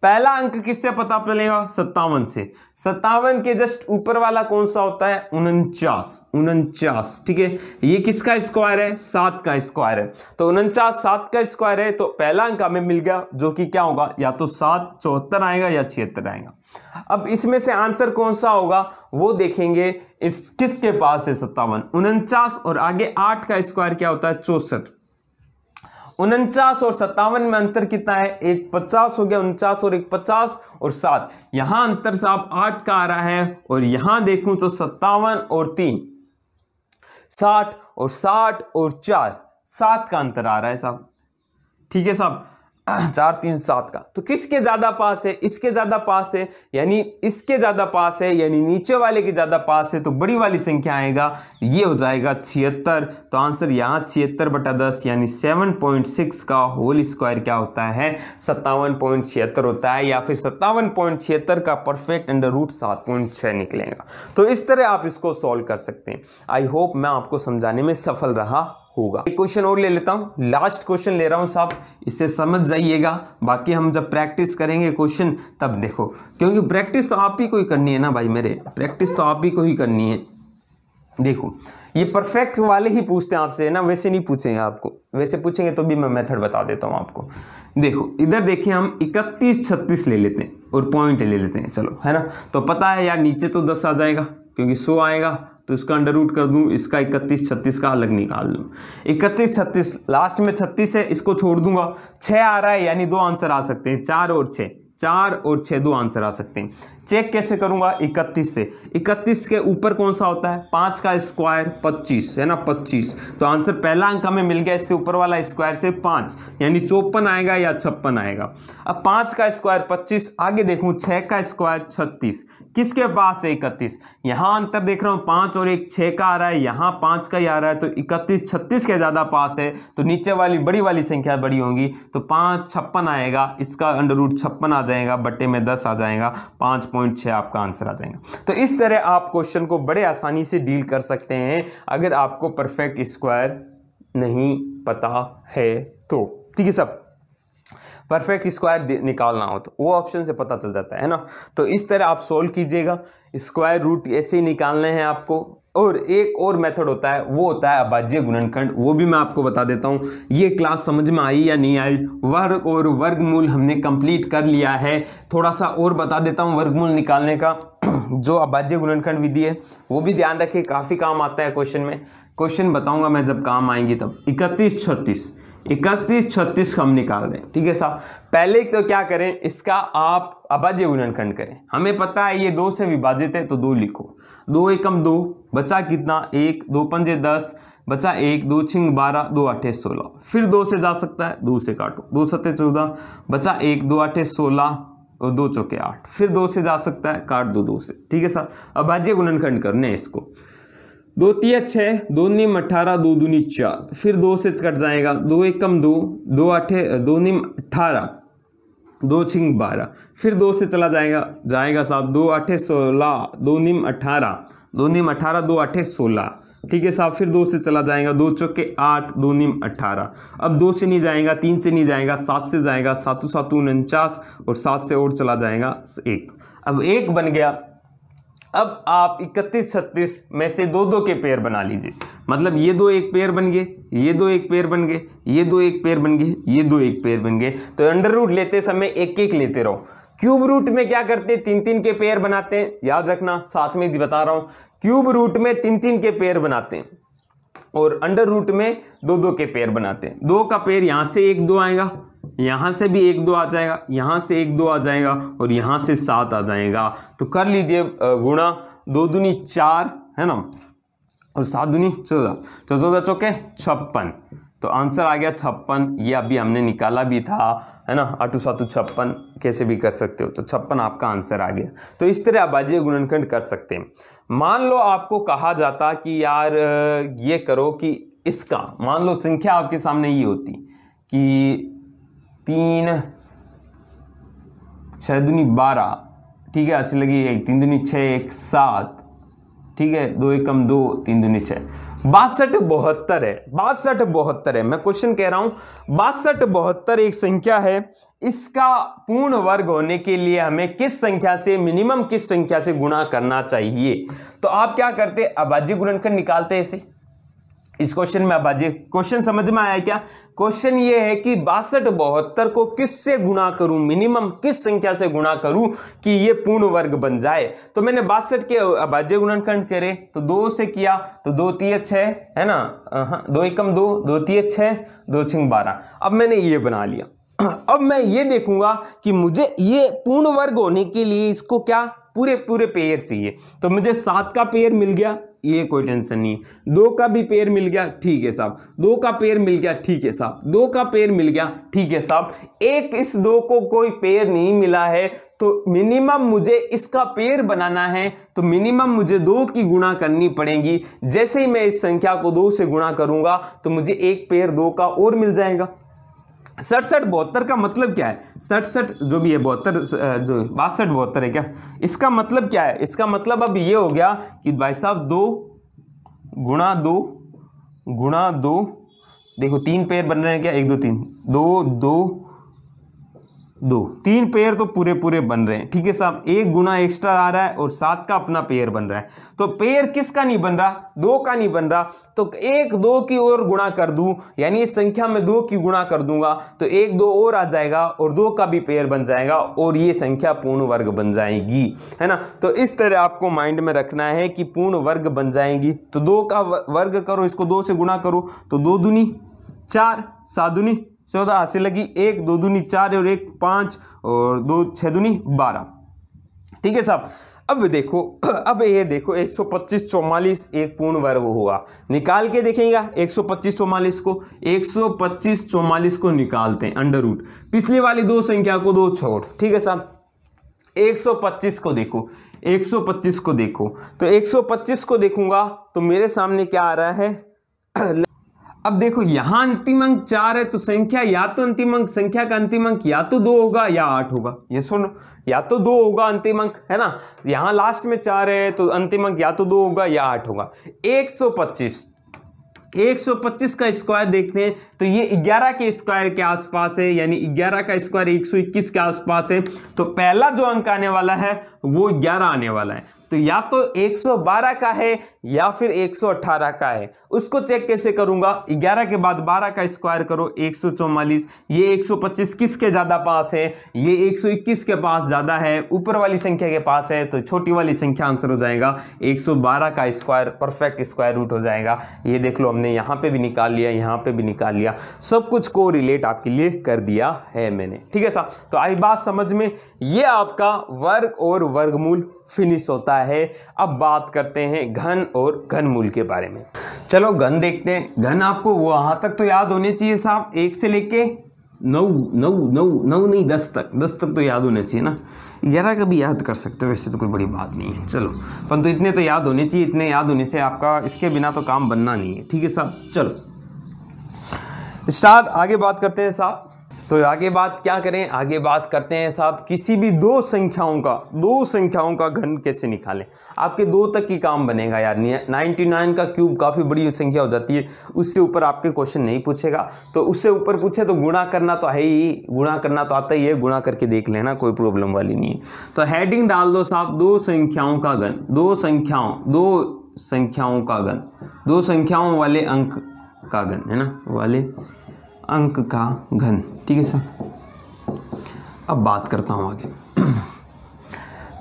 पहला अंक किससे पता चलेगा सत्तावन से सत्तावन के जस्ट ऊपर वाला कौन सा होता है उनचास उनचास ठीक है ये किसका स्क्वायर है सात का स्क्वायर है तो उनचास सात का स्क्वायर है तो पहला अंक हमें मिल गया जो कि क्या होगा या तो सात चौहत्तर आएगा या छिहत्तर आएगा अब इसमें से आंसर कौन सा होगा वो देखेंगे इस किसके पास है सत्तावन उनचास और आगे आठ का स्क्वायर क्या होता है चौसठ उनचास और सत्तावन में अंतर कितना है एक पचास हो गया उनचास और एक पचास और सात यहां अंतर साहब आठ का आ रहा है और यहां देखूं तो सत्तावन और तीन साठ और साठ और चार सात का अंतर आ रहा है साहब ठीक है साहब चार तीन सात का तो किसके ज़्यादा पास है इसके ज़्यादा पास है यानी इसके ज़्यादा पास है यानी नीचे वाले के ज़्यादा पास है तो बड़ी वाली संख्या आएगा ये हो जाएगा छिहत्तर तो आंसर यहाँ छिहत्तर बटा दस यानी सेवन पॉइंट सिक्स का होल स्क्वायर क्या होता है सत्तावन पॉइंट छिहत्तर होता है या फिर सत्तावन पॉइंट छिहत्तर का परफेक्ट अंडर रूट सात पॉइंट छः निकलेगा तो इस तरह आप इसको सॉल्व कर सकते हैं आई होप मैं आपको समझाने में सफल रहा होगा एक क्वेश्चन और ले लेता हूं लास्ट क्वेश्चन ले रहा हूं साहब इसे समझ जाइएगा बाकी हम जब प्रैक्टिस करेंगे क्वेश्चन तब देखो क्योंकि प्रैक्टिस तो आप ही को ही करनी है ना भाई मेरे प्रैक्टिस तो आप ही को ही करनी है देखो ये परफेक्ट वाले ही पूछते हैं आपसे ना वैसे नहीं पूछेंगे आपको वैसे पूछेंगे तो भी मैं मेथड बता देता हूं आपको देखो इधर देखिए हम 31 36 ले लेते हैं और पॉइंट ले लेते हैं चलो है ना तो पता है यार नीचे तो 10 आ जाएगा क्योंकि 100 आएगा तो इसका अंडर रूट कर दूँ इसका इकतीस छत्तीस का अलग निकाल लूँ इकतीस छत्तीस लास्ट में छत्तीस है इसको छोड़ दूंगा छः आ रहा है यानी दो आंसर आ सकते हैं चार और छः चार और छः दो आंसर आ सकते हैं चेक कैसे करूंगा इकतीस से इकतीस के ऊपर कौन सा होता है पाँच का स्क्वायर पच्चीस है ना पच्चीस तो आंसर पहला अंक हमें मिल गया इससे ऊपर वाला स्क्वायर से पाँच यानी चौपन आएगा या छप्पन आएगा अब पाँच का स्क्वायर पच्चीस आगे देखू छः का स्क्वायर छत्तीस किसके पास है इकतीस यहाँ अंतर देख रहा हूँ पाँच और एक छः का आ रहा है यहाँ पाँच का ही आ रहा है तो इकतीस छत्तीस के ज़्यादा पास है तो नीचे वाली बड़ी वाली संख्या बड़ी होंगी तो पाँच छप्पन आएगा इसका अंडर रूट छप्पन आ जाएगा बट्टे में दस आ जाएगा पाँच पॉइंट छः आपका आंसर आ जाएगा तो इस तरह आप क्वेश्चन को बड़े आसानी से डील कर सकते हैं अगर आपको परफेक्ट स्क्वायर नहीं पता है तो ठीक है सब परफेक्ट स्क्वायर निकालना हो तो वो ऑप्शन से पता चल जाता है ना तो इस तरह आप सोल्व कीजिएगा स्क्वायर रूट ऐसे ही निकालने हैं आपको और एक और मेथड होता है वो होता है अभाज्य गुणनखंड वो भी मैं आपको बता देता हूँ ये क्लास समझ में आई या नहीं आई वर्ग और वर्गमूल हमने कंप्लीट कर लिया है थोड़ा सा और बता देता हूँ वर्गमूल निकालने का जो अभाज्य गुणनखंड विधि है वो भी ध्यान रखिए काफ़ी काम आता है क्वेश्चन में क्वेश्चन बताऊँगा मैं जब काम आएंगी तब इकतीस छत्तीस इकतीस छत्तीस हम निकाल दें ठीक है साहब पहले तो क्या करें इसका आप अभाज्य गुणनखंड करें हमें पता है ये दो से विभाजित है तो दो लिखो दो एकम दो बचा कितना एक दो पंजे दस बचा एक दो छिंग बारह दो आठे सोलह फिर दो से जा सकता है दो से काटो दो सत्ते चौदह बचा एक दो आठे सोलह और दो चौके आठ फिर दो से जा सकता है काट दो दो से ठीक है सर अब भाज्य गुणनखंड करने हैं इसको दो तीय छः दो निम अठारह दो दूनी चार फिर दो से कट जाएगा दो एक कम दो दो आठे दो निम अठारह दो छिंग बारह फिर दो से चला जाएगा जाएगा साहब दो अठे सोलह दो निम अठारह दो निम अठारह दो अठे सोलह ठीक है साहब फिर दो से चला जाएगा दो चौके आठ दो निम अठारह अब दो से नहीं जाएगा तीन से नहीं जाएगा सात से जाएगा सातों सातों उनचास और सात से और चला जाएगा एक अब एक बन गया अब आप इकतीस छत्तीस में से दो दो के पेयर बना लीजिए मतलब ये दो एक पेयर बन गए ये दो एक पेयर बन गए ये दो एक पेयर बन गए ये दो एक पेयर बन गए तो अंडर रूट लेते समय एक एक लेते रहो क्यूब रूट में क्या करते हैं तीन तीन के पेयर बनाते हैं याद रखना साथ में बता रहा हूं क्यूब रूट में तीन तीन के पेयर बनाते हैं और अंडर रूट में दो दो के पेयर बनाते हैं दो का पेयर यहां से एक दो आएगा यहाँ से भी एक दो आ जाएगा यहाँ से एक दो आ जाएगा और यहाँ से सात आ जाएगा तो कर लीजिए गुणा दो दुनी चार है ना और सात दुनी चौदह तो चौदह चौके छप्पन तो आंसर आ गया छप्पन ये अभी हमने निकाला भी था है ना अटू सातु छप्पन कैसे भी कर सकते हो तो छप्पन आपका आंसर आ गया तो इस तरह आप अभाज्य गुणनखंड कर सकते हैं मान लो आपको कहा जाता कि यार ये करो कि इसका मान लो संख्या आपके सामने ये होती कि तीन छः दूनी बारह ठीक है अस्सी लगी एक तीन दूनी छः एक सात ठीक है दो एक कम दो तीन दूनी छः बासठ बहत्तर है बासठ बहत्तर है मैं क्वेश्चन कह रहा हूँ बासठ बहत्तर एक संख्या है इसका पूर्ण वर्ग होने के लिए हमें किस संख्या से मिनिमम किस संख्या से गुणा करना चाहिए तो आप क्या करते अभाज्य गुणनखंड निकालते इसे इस क्वेश्चन में आप आजिए क्वेश्चन समझ में आया क्या क्वेश्चन ये है कि बासठ बहत्तर को किससे गुणा करूं मिनिमम किस संख्या से गुणा करूं कि ये पूर्ण वर्ग बन जाए तो मैंने बासठ के अभाज्य गुणनखंड करे तो दो से किया तो दो तीय छः है ना दो एकम दो दो तीय छः दो छिंग बारह अब मैंने ये बना लिया अब मैं ये देखूंगा कि मुझे ये पूर्ण वर्ग होने के लिए इसको क्या पूरे पूरे पेयर चाहिए तो मुझे सात का पेयर मिल गया ये कोई टेंशन नहीं दो का भी पेयर मिल गया ठीक है साहब दो का पेयर मिल गया ठीक है साहब दो का पेयर मिल गया ठीक है साहब एक इस दो को कोई पेयर नहीं मिला है तो मिनिमम मुझे इसका पेयर बनाना है तो मिनिमम मुझे दो की गुणा करनी पड़ेगी जैसे ही मैं इस संख्या को दो से गुणा करूंगा तो मुझे एक पेयर दो का और मिल जाएगा सड़सठ बहत्तर का मतलब क्या है सड़सठ जो भी है बहत्तर जो बासठ बहत्तर है क्या इसका मतलब क्या है इसका मतलब अब ये हो गया कि भाई साहब दो गुणा दो गुणा दो देखो तीन पेयर बन रहे हैं क्या एक दो तीन दो दो दो तीन पेयर तो पूरे पूरे बन रहे हैं ठीक है साहब एक गुना एक्स्ट्रा आ रहा है और सात का अपना पेयर बन रहा है तो पेयर किसका नहीं बन रहा दो का नहीं बन रहा तो एक दो की ओर गुणा कर दूं यानी इस संख्या में दो की गुणा कर दूंगा तो एक दो और आ जाएगा और दो का भी पेयर बन जाएगा और ये संख्या पूर्ण वर्ग बन जाएगी है ना तो इस तरह आपको माइंड में रखना है कि पूर्ण वर्ग बन जाएंगी तो दो का वर्ग करो इसको दो से गुणा करो तो दो दुनी चार सात दुनी चौदह आसे लगी एक दो दूनी चार और एक पाँच और दो छः दूनी बारह ठीक है साहब अब देखो अब ये देखो 125 चौवालीस एक पूर्ण वर्ग होगा निकाल के देखेगा 125 चौवालीस को 125 चौवालीस को निकालते हैं अंडर रूट पिछले वाली दो संख्या को दो छोड़ ठीक है साहब 125 को देखो 125 को देखो तो 125 को देखूंगा तो मेरे सामने क्या आ रहा है अब देखो यहां अंतिम अंक चार है तो संख्या या तो अंतिम अंक संख्या का अंतिम अंक या तो दो होगा या आठ होगा ये सुनो या तो दो होगा अंतिम अंक है ना यहां लास्ट में चार है तो अंतिम अंक या तो दो होगा या आठ होगा 125 125 का स्क्वायर देखते हैं तो ये 11 के स्क्वायर के आसपास है यानी 11 का स्क्वायर 121 के आसपास है तो पहला जो अंक आने वाला है वो 11 आने वाला है तो या तो 112 का है या फिर 118 का है उसको चेक कैसे करूंगा 11 के बाद 12 का स्क्वायर करो एक ये 125 किसके ज़्यादा पास है ये 121 के पास ज़्यादा है ऊपर वाली संख्या के पास है तो छोटी वाली संख्या आंसर हो जाएगा 112 का स्क्वायर परफेक्ट स्क्वायर रूट हो जाएगा ये देख लो हमने यहां पे भी निकाल लिया यहां पे भी निकाल लिया वगैरह सब कुछ को रिलेट आपके लिए कर दिया है मैंने ठीक है साहब तो आई बात समझ में ये आपका वर्ग और वर्गमूल फिनिश होता है अब बात करते हैं घन और घनमूल के बारे में चलो घन देखते हैं घन आपको वहाँ तक तो याद होने चाहिए साहब एक से लेके नौ नौ नौ नौ नहीं दस तक दस तक तो याद होने चाहिए ना ग्यारह का भी याद कर सकते हो वैसे तो कोई बड़ी बात नहीं है चलो परंतु तो इतने तो याद होने चाहिए इतने याद होने से आपका इसके बिना तो काम बनना नहीं है ठीक है साहब चलो स्टार आगे बात करते हैं साहब तो आगे बात क्या करें आगे बात करते हैं साहब किसी भी दो संख्याओं का दो संख्याओं का घन कैसे निकालें आपके दो तक ही काम बनेगा यार नाइन का क्यूब काफ़ी बड़ी संख्या हो जाती है उससे ऊपर आपके क्वेश्चन नहीं पूछेगा तो उससे ऊपर पूछे तो गुणा करना तो है ही गुणा करना तो आता ही है गुणा करके देख लेना कोई प्रॉब्लम वाली नहीं है तो हेडिंग डाल दो साहब दो संख्याओं का घन दो संख्याओं दो संख्याओं का घन दो संख्याओं वाले अंक का घन है ना वाले अंक का घन ठीक है सर अब बात करता हूँ आगे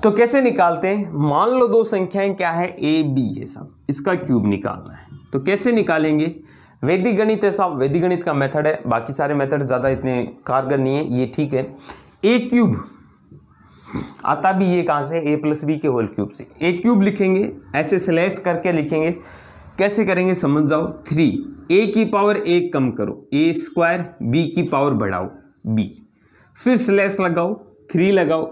तो कैसे निकालते हैं मान लो दो संख्याएं क्या है ए बी है सब इसका क्यूब निकालना है तो कैसे निकालेंगे वैदिक गणित है साहब वैदिक गणित का मेथड है बाकी सारे मेथड ज़्यादा इतने कारगर नहीं है ये ठीक है ए क्यूब आता भी ये कहाँ से ए प्लस बी के होल क्यूब से ए क्यूब लिखेंगे ऐसे स्लैश करके लिखेंगे कैसे करेंगे समझ जाओ थ्री ए की पावर एक कम करो ए स्क्वायर बी की पावर बढ़ाओ बी फिर स्लैश लगाओ थ्री लगाओ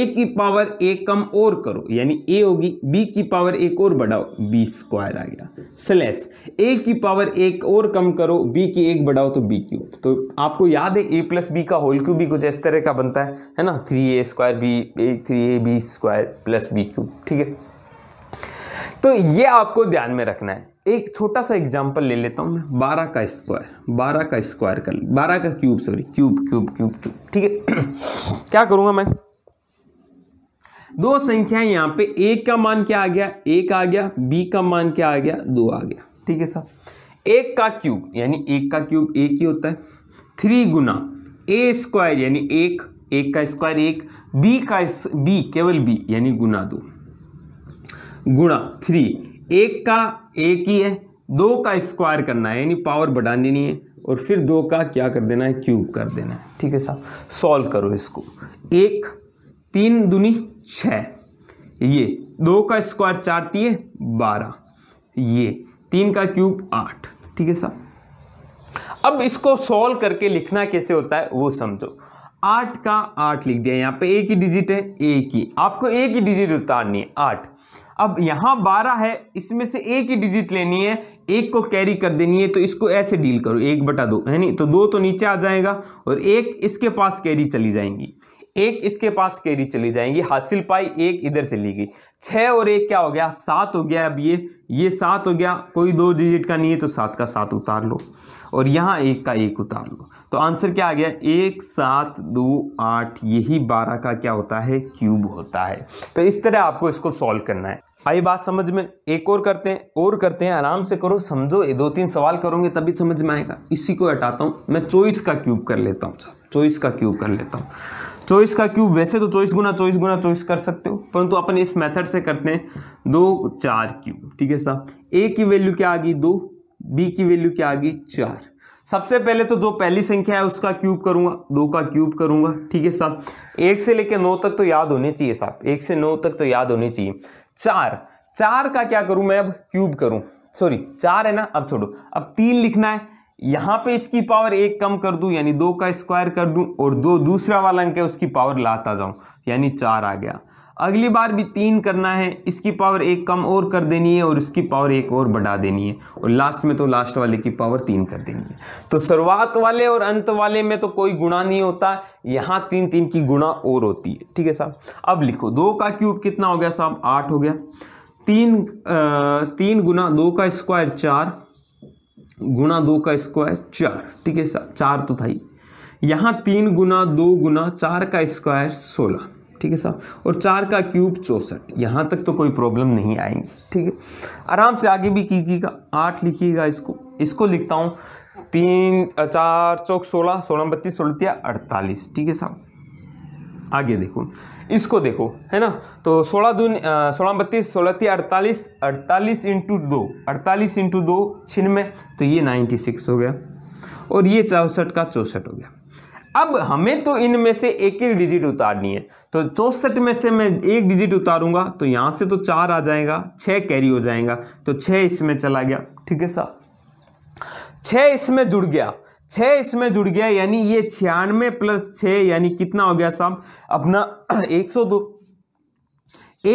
ए की पावर ए कम और करो यानी ए होगी बी की पावर एक और बढ़ाओ बी स्क्वायर आ गया स्लैश ए की पावर एक और कम करो बी की एक बढ़ाओ तो बी क्यूब तो आपको याद है ए प्लस बी का होल क्यूब भी कुछ इस तरह का बनता है है ना three A square B A three A B square plus B cube ठीक है तो ये आपको ध्यान में रखना है एक छोटा सा एग्जाम्पल ले लेता हूँ मैं बारह का स्क्वायर बारह का स्क्वायर कर बारह का cube sorry cube cube cube cube ठीक है क्या करूँगा मैं दो संख्याएं यहाँ पे एक का मान क्या आ गया एक आ गया बी का मान क्या आ गया दो आ गया ठीक है सर एक का क्यूब यानी एक का क्यूब एक ही होता है थ्री गुना ए स्क्वायर यानी एक एक का स्क्वायर एक बी का बी केवल बी यानी गुना दो गुणा थ्री एक का एक ही है दो का स्क्वायर करना है यानी पावर बढ़ानी नहीं है और फिर दो का क्या कर देना है क्यूब कर देना है ठीक है साहब सॉल्व करो इसको एक तीन दुनी छः ये दो का स्क्वायर चार है बारह ये तीन का क्यूब आठ ठीक है साहब अब इसको सॉल्व करके लिखना कैसे होता है वो समझो आठ का आठ लिख दिया यहाँ पे एक ही डिजिट है एक ही आपको एक ही डिजिट उतारनी है आठ अब यहाँ बारह है इसमें से एक ही डिजिट लेनी है एक को कैरी कर देनी है तो इसको ऐसे डील करो एक बटा दो है नहीं तो दो तो नीचे आ जाएगा और एक इसके पास कैरी चली जाएंगी एक इसके पास कैरी चली जाएंगी हासिल पाई एक इधर चली गई छः और एक क्या हो गया सात हो गया अब ये ये सात हो गया कोई दो डिजिट का नहीं है तो सात का सात उतार लो और यहाँ एक का एक उतार लो तो आंसर क्या आ गया एक सात दो आठ यही बारह का क्या होता है क्यूब होता है तो इस तरह आपको इसको सॉल्व करना है आई बात समझ में एक और करते हैं और करते हैं आराम से करो समझो ये दो तीन सवाल करोगे तभी समझ में आएगा इसी को हटाता हूँ मैं चौबीस का क्यूब कर लेता हूँ चौबीस का क्यूब कर लेता हूँ चौबीस का क्यूब वैसे तो चौबीस गुना चौबीस गुना चौबीस कर सकते हो परंतु अपन इस मेथड से करते हैं दो चार क्यूब ठीक है साहब ए की वैल्यू क्या आ गई दो बी की वैल्यू क्या आ गई चार सबसे पहले तो जो पहली संख्या है उसका क्यूब करूंगा दो का क्यूब करूंगा ठीक है साहब एक से लेकर नौ तक तो याद होने चाहिए साहब एक से नौ तक तो याद होने चाहिए चार चार का क्या करूं मैं अब क्यूब करूं सॉरी चार है ना अब छोड़ो अब तीन लिखना है यहां पे इसकी पावर एक कम कर दूं यानी दो का स्क्वायर कर दूं और दो दूसरा वाला अंक है उसकी पावर लाता जाऊं यानी चार आ गया अगली बार भी तीन करना है इसकी पावर एक कम और कर देनी है और इसकी पावर एक और बढ़ा देनी है और लास्ट में तो लास्ट वाले की पावर तीन कर देनी है तो शुरुआत वाले और अंत वाले में तो कोई गुणा नहीं होता यहाँ तीन तीन की गुणा और होती है ठीक है साहब अब लिखो दो का क्यूब कितना हो गया साहब आठ हो गया तीन आ, तीन गुना दो का स्क्वायर चार गुना दो का स्क्वायर चार ठीक है साहब चार तो था ही यहाँ तीन गुना दो गुना चार का स्क्वायर सोलह ठीक है साहब और चार का क्यूब चौंसठ यहाँ तक तो कोई प्रॉब्लम नहीं आएंगी ठीक है आराम से आगे भी कीजिएगा आठ लिखिएगा इसको इसको लिखता हूँ तीन चार चौक सोलह सोलह बत्तीस सोलतिया अड़तालीस ठीक है साहब आगे देखो इसको देखो है ना तो सोलह दून सोलह बत्तीस सोलह तीन अड़तालीस अड़तालीस इंटू दो अड़तालीस इंटू दो छिन्न में तो ये नाइन्टी सिक्स हो गया और ये चौंसठ का चौंसठ हो गया अब हमें तो इनमें से एक एक डिजिट उतारनी है तो चौसठ में से मैं एक डिजिट उतारूंगा तो यहां से तो चार आ जाएगा छह कैरी हो जाएगा तो छ इसमें चला गया ठीक है साहब छ इसमें जुड़ गया छः इसमें जुड़ गया यानी ये छियानवे प्लस छ यानी कितना हो गया साहब अपना एक सौ दो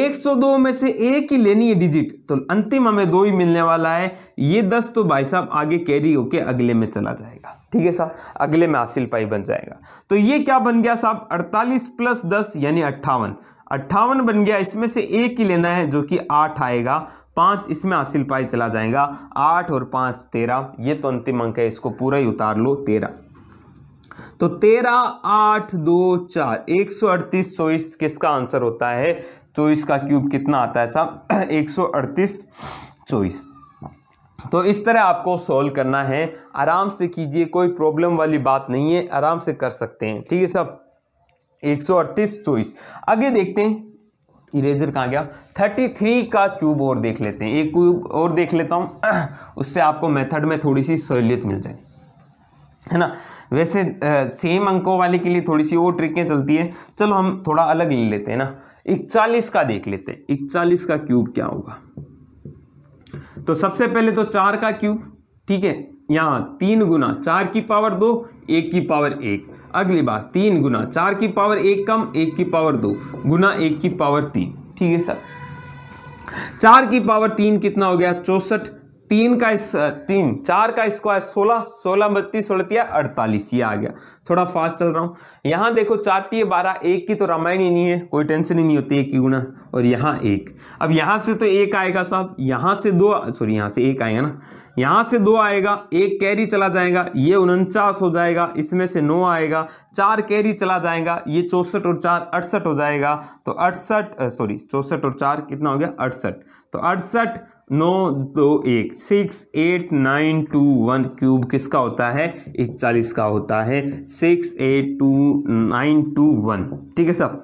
एक सौ दो में से एक ही लेनी है डिजिट तो अंतिम हमें दो ही मिलने वाला है ये दस तो भाई साहब आगे कैरी होके अगले में चला जाएगा ठीक है साहब अगले में हासिल पाई बन जाएगा तो ये क्या बन गया साहब 48 प्लस 10 यानी अट्ठावन अट्ठावन बन गया इसमें से एक ही लेना है जो कि आठ आएगा पांच इसमें हासिल पाई चला जाएगा आठ और पांच तेरह ये तो अंतिम अंक है इसको पूरा ही उतार लो तेरह तो तेरह आठ दो चार एक सौ अड़तीस चौबीस किसका आंसर होता है चौबीस का क्यूब कितना आता है साहब एक सौ अड़तीस चौबीस तो इस तरह आपको सोल्व करना है आराम से कीजिए कोई प्रॉब्लम वाली बात नहीं है आराम से कर सकते हैं ठीक है सब एक सौ अड़तीस चौबीस आगे देखते हैं इरेजर कहाँ गया थर्टी थ्री का क्यूब और देख लेते हैं एक क्यूब और देख लेता हूँ उससे आपको मेथड में थोड़ी सी सहूलियत मिल जाए है ना वैसे आ, सेम अंकों वाले के लिए थोड़ी सी और ट्रिकें चलती है चलो हम थोड़ा अलग ले लेते हैं ना इकचालीस का देख लेते हैं इकचालीस का क्यूब क्या होगा तो सबसे पहले तो चार का क्यूब ठीक है यहाँ तीन गुना चार की पावर दो एक की पावर एक अगली बार तीन गुना चार की पावर एक कम एक की पावर दो गुना एक की पावर तीन ठीक है सर चार की पावर तीन कितना हो गया चौसठ तीन का तीन चार का स्क्वायर सोलह सोलह बत्तीस सोलतिया अड़तालीस ये आ गया थोड़ा फास्ट चल रहा हूँ यहाँ देखो चार तीय बारह एक की तो रामायण ही नहीं है कोई टेंशन ही नहीं होती एक की गुना और यहाँ एक अब यहाँ से तो एक आएगा साहब यहाँ से दो सॉरी यहाँ से एक आएगा ना यहाँ से दो आएगा एक कैरी चला जाएगा ये उनचास हो जाएगा इसमें से नौ आएगा चार कैरी चला जाएगा ये चौंसठ और चार अड़सठ हो जाएगा तो अड़सठ सॉरी चौंसठ और चार कितना हो गया अड़सठ तो अड़सठ नौ दो एक six eight nine two one cube किसका होता है इकतालीस का होता है six eight two nine two one ठीक है सब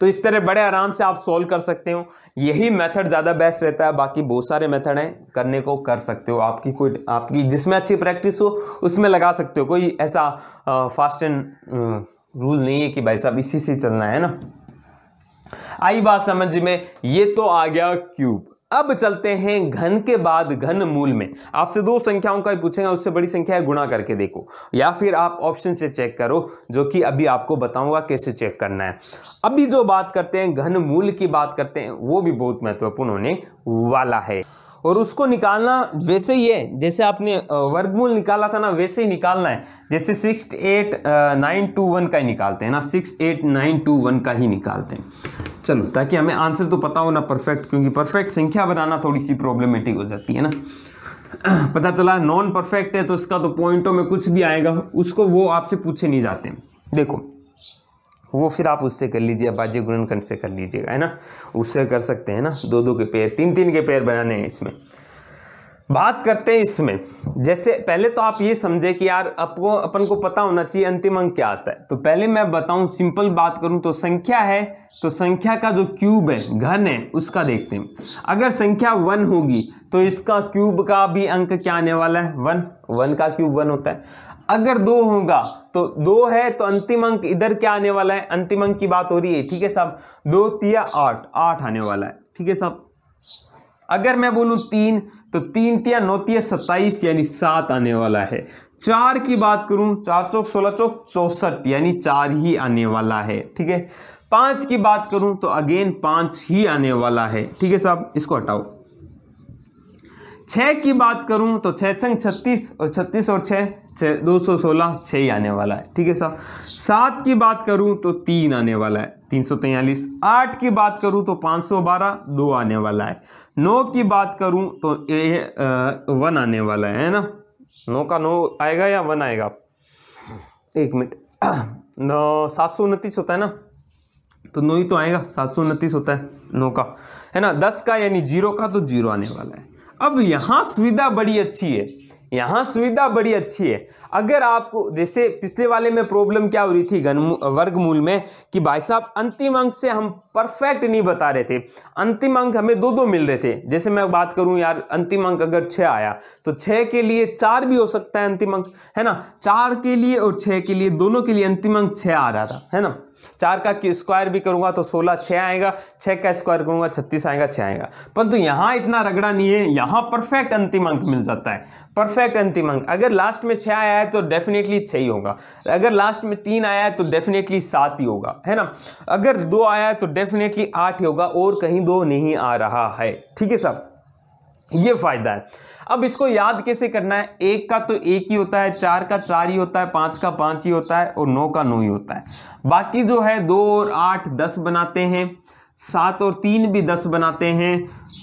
तो इस तरह बड़े आराम से आप सॉल्व कर सकते हो यही मेथड ज़्यादा बेस्ट रहता है बाकी बहुत सारे मेथड हैं करने को कर सकते हो आपकी कोई आपकी जिसमें अच्छी प्रैक्टिस हो उसमें लगा सकते हो कोई ऐसा आ, फास्ट एंड रूल नहीं है कि भाई साहब इसी से चलना है ना आई बात समझ में ये तो आ गया क्यूब अब चलते हैं घन के बाद घन मूल में आपसे दो संख्याओं का ही पूछेगा उससे बड़ी संख्या है गुणा करके देखो या फिर आप ऑप्शन से चेक करो जो कि अभी आपको बताऊंगा कैसे चेक करना है अभी जो बात करते हैं घन मूल की बात करते हैं वो भी बहुत महत्वपूर्ण होने वाला है और उसको निकालना वैसे ही है जैसे आपने वर्गमूल निकाला था ना वैसे ही निकालना है जैसे six eight nine two one का ही निकालते हैं ना six eight nine two one का ही निकालते हैं चलो ताकि हमें आंसर तो पता हो ना परफेक्ट क्योंकि परफेक्ट संख्या बनाना थोड़ी सी प्रॉब्लमेटिक हो जाती है ना पता चला नॉन परफेक्ट है तो इसका तो पॉइंटों में कुछ भी आएगा उसको वो आपसे पूछे नहीं जाते देखो वो फिर आप उससे कर लीजिए अबाज्य गुणनखंड से कर लीजिएगा है ना उससे कर सकते हैं ना दो दो के पेयर तीन तीन के पेयर बनाने हैं इसमें बात करते हैं इसमें जैसे पहले तो आप ये समझे कि यार आपको अपन को पता होना चाहिए अंतिम अंक क्या आता है तो पहले मैं बताऊं सिंपल बात करूं तो संख्या है तो संख्या का जो क्यूब है घन है उसका देखते हैं अगर संख्या वन होगी तो इसका क्यूब का भी अंक क्या आने वाला है वन वन का क्यूब वन होता है अगर दो होगा तो दो है तो अंतिम अंक इधर क्या आने वाला है अंतिम अंक की बात हो रही है ठीक है साहब दो तीन आठ आठ आने वाला है ठीक है साहब अगर मैं बोलूं तीन तो तीन तिया नौतिया सत्ताईस यानी सात आने वाला है चार की बात करूं चार चौक सोलह चौक चौसठ यानी चार ही आने वाला है ठीक है पांच की बात करूं तो अगेन पांच ही आने वाला है ठीक है साहब इसको हटाओ छः की बात करूँ तो छः छंग छत्तीस और छत्तीस और छः छः दो सौ सोलह छः ही आने वाला है ठीक है साहब सात की बात करूँ तो तीन आने वाला है तीन सौ तैयलीस आठ की बात करूँ तो पाँच सौ बारह दो आने वाला है नौ की बात करूँ तो ये वन आने वाला है है ना नौ का नौ आएगा या वन आएगा एक मिनट नौ सात सौ उनतीस होता है ना तो नौ ही तो आएगा सात सौ उनतीस होता है नौ का है ना दस का यानी जीरो का तो जीरो आने वाला है अब यहाँ सुविधा बड़ी अच्छी है यहाँ सुविधा बड़ी अच्छी है अगर आपको जैसे पिछले वाले में प्रॉब्लम क्या हो रही थी घन वर्गमूल में कि भाई साहब अंतिम अंक से हम परफेक्ट नहीं बता रहे थे अंतिम अंक हमें दो दो मिल रहे थे जैसे मैं बात करूँ यार अंतिम अंक अगर छः आया तो छः के लिए चार भी हो सकता है अंतिम अंक है ना चार के लिए और छः के लिए दोनों के लिए अंतिम अंक छः आ रहा था है ना चार का स्क्वायर भी करूंगा तो सोलह छः आएगा छः का स्क्वायर करूंगा छत्तीस आएगा छः आएगा परंतु यहाँ इतना रगड़ा नहीं है यहाँ परफेक्ट अंतिम अंक मिल जाता है परफेक्ट अंतिम अंक अगर लास्ट में छः आया है तो डेफिनेटली छः ही होगा अगर लास्ट में तीन आया है तो डेफिनेटली सात ही होगा है ना अगर दो आया है तो डेफिनेटली आठ ही होगा और कहीं दो नहीं आ रहा है ठीक है साहब ये फ़ायदा है अब इसको याद कैसे करना है एक का तो एक ही होता है चार का चार ही होता है पांच का पांच ही होता है और नौ का नौ ही होता है बाकी जो है दो और आठ दस बनाते हैं सात और तीन भी दस बनाते हैं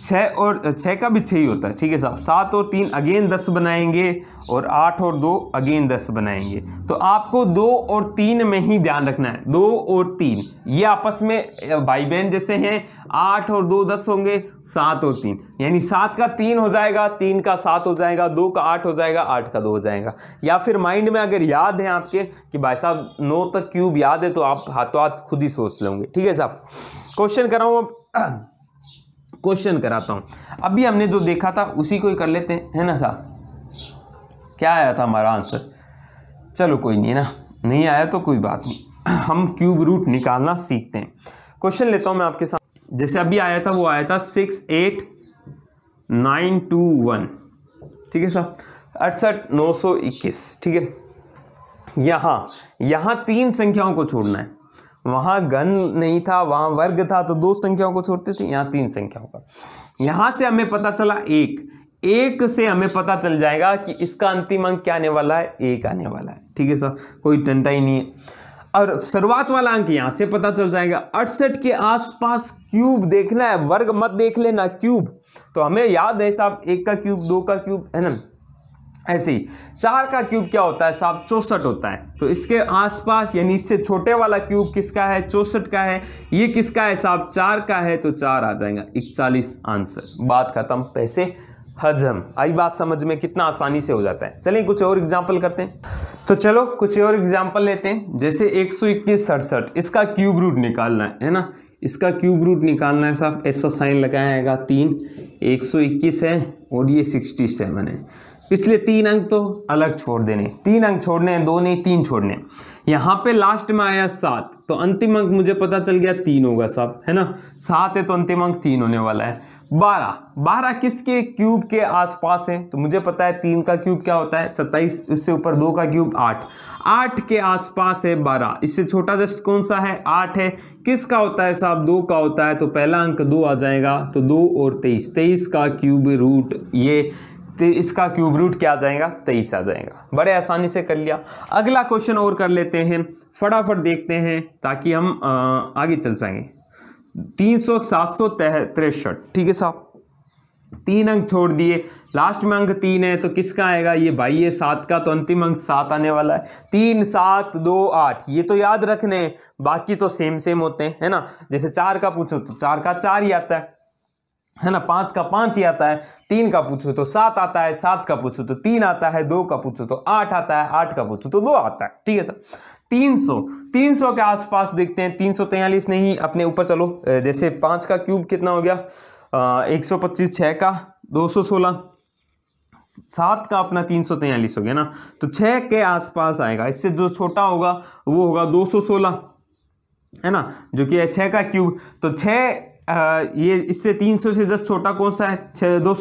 छः और छः का भी छः ही होता है ठीक है साहब सात और तीन अगेन दस बनाएंगे और आठ और दो अगेन दस बनाएंगे तो आपको दो और तीन में ही ध्यान रखना है दो और तीन ये आपस में भाई बहन जैसे हैं आठ और दो दस होंगे सात और तीन यानी सात का तीन हो जाएगा तीन का सात हो जाएगा दो का आठ हो जाएगा आठ का दो हो जाएगा या फिर माइंड में अगर याद है आपके कि भाई साहब नौ तक क्यूब याद है तो आप हाथों हाथ खुद ही सोच लेंगे ठीक है साहब क्वेश्चन कर रहा हूँ क्वेश्चन कराता हूँ अभी हमने जो देखा था उसी को ही कर लेते हैं है ना साहब क्या आया था हमारा आंसर चलो कोई नहीं ना नहीं आया तो कोई बात नहीं हम क्यूब रूट निकालना सीखते हैं क्वेश्चन लेता हूँ मैं आपके साथ जैसे अभी आया था वो आया था six eight nine two one ठीक है साहब अड़सठ नौ सौ इक्कीस ठीक है यहाँ यहाँ तीन संख्याओं को छोड़ना है वहां गण नहीं था वहां वर्ग था तो दो संख्याओं को छोड़ते थे यहाँ तीन संख्याओं का यहां से हमें पता चला एक एक से हमें पता चल जाएगा कि इसका अंतिम अंक क्या आने वाला है एक आने वाला है ठीक है सर कोई टंटा ही नहीं है और शुरुआत वाला अंक यहाँ से पता चल जाएगा अड़सठ के आसपास क्यूब देखना है वर्ग मत देख लेना क्यूब तो हमें याद है साहब एक का क्यूब दो का क्यूब है ना ऐसे ही चार का क्यूब क्या होता है साहब चौसठ होता है तो इसके आसपास यानी इससे छोटे वाला क्यूब किसका है चौसठ का है ये किसका है साहब चार का है तो चार आ जाएगा इकतालीस आंसर बात खत्म पैसे हजम आई बात समझ में कितना आसानी से हो जाता है चलिए कुछ और एग्जाम्पल करते हैं तो चलो कुछ और एग्जाम्पल लेते हैं जैसे एक सौ इक्कीस सड़सठ इसका क्यूब रूट निकालना है है ना इसका क्यूब रूट निकालना है साहब ऐसा साइन लगाया जाएगा तीन एक सौ इक्कीस है और ये सिक्सटी सेवन है पिछले तीन अंक तो अलग छोड़ देने तीन अंक छोड़ने हैं दो नहीं तीन छोड़ने यहाँ पे लास्ट में आया सात तो अंतिम अंक मुझे पता चल गया तीन होगा सब है ना सात है तो अंतिम अंक तीन होने वाला है बारह बारह किसके क्यूब के आसपास है तो मुझे पता है तीन का क्यूब क्या होता है सत्ताईस उससे ऊपर दो का क्यूब आठ आठ के आसपास है बारह इससे छोटा जस्ट कौन सा है आठ है किसका होता है साहब दो का होता है तो पहला अंक दो आ जाएगा तो दो और तेईस तेईस का क्यूब रूट ये तो इसका क्यूब रूट क्या आ जाएगा तेईस आ जाएगा बड़े आसानी से कर लिया अगला क्वेश्चन और कर लेते हैं फटाफट देखते हैं ताकि हम आगे चल सकें तीन सौ सात सौ तिरसठ ठीक है साहब तीन अंक छोड़ दिए लास्ट में अंक तीन है तो किसका आएगा ये भाई है सात का तो अंतिम अंक सात आने वाला है तीन सात दो आठ ये तो याद रखने बाकी तो सेम सेम होते हैं है ना जैसे चार का पूछो तो चार का चार ही आता है है ना पाँच का पाँच ही आता है तीन का पूछो तो सात आता है सात का पूछो तो तीन आता है दो का पूछो तो आठ आता है आठ का पूछो तो दो आता है ठीक है सर तीन सौ तीन सौ के आसपास देखते हैं तीन सौ तैयलीस नहीं अपने ऊपर चलो जैसे पाँच का क्यूब कितना हो गया एक सौ पच्चीस छः का दो सौ सोलह सात का अपना तीन सौ तैयलीस हो गया ना तो छः के आसपास आएगा इससे जो छोटा होगा वो होगा दो सौ सोलह है ना जो कि छह छः का क्यूब तो छः ये इससे 300 से 10 छोटा कौन सा है छः दो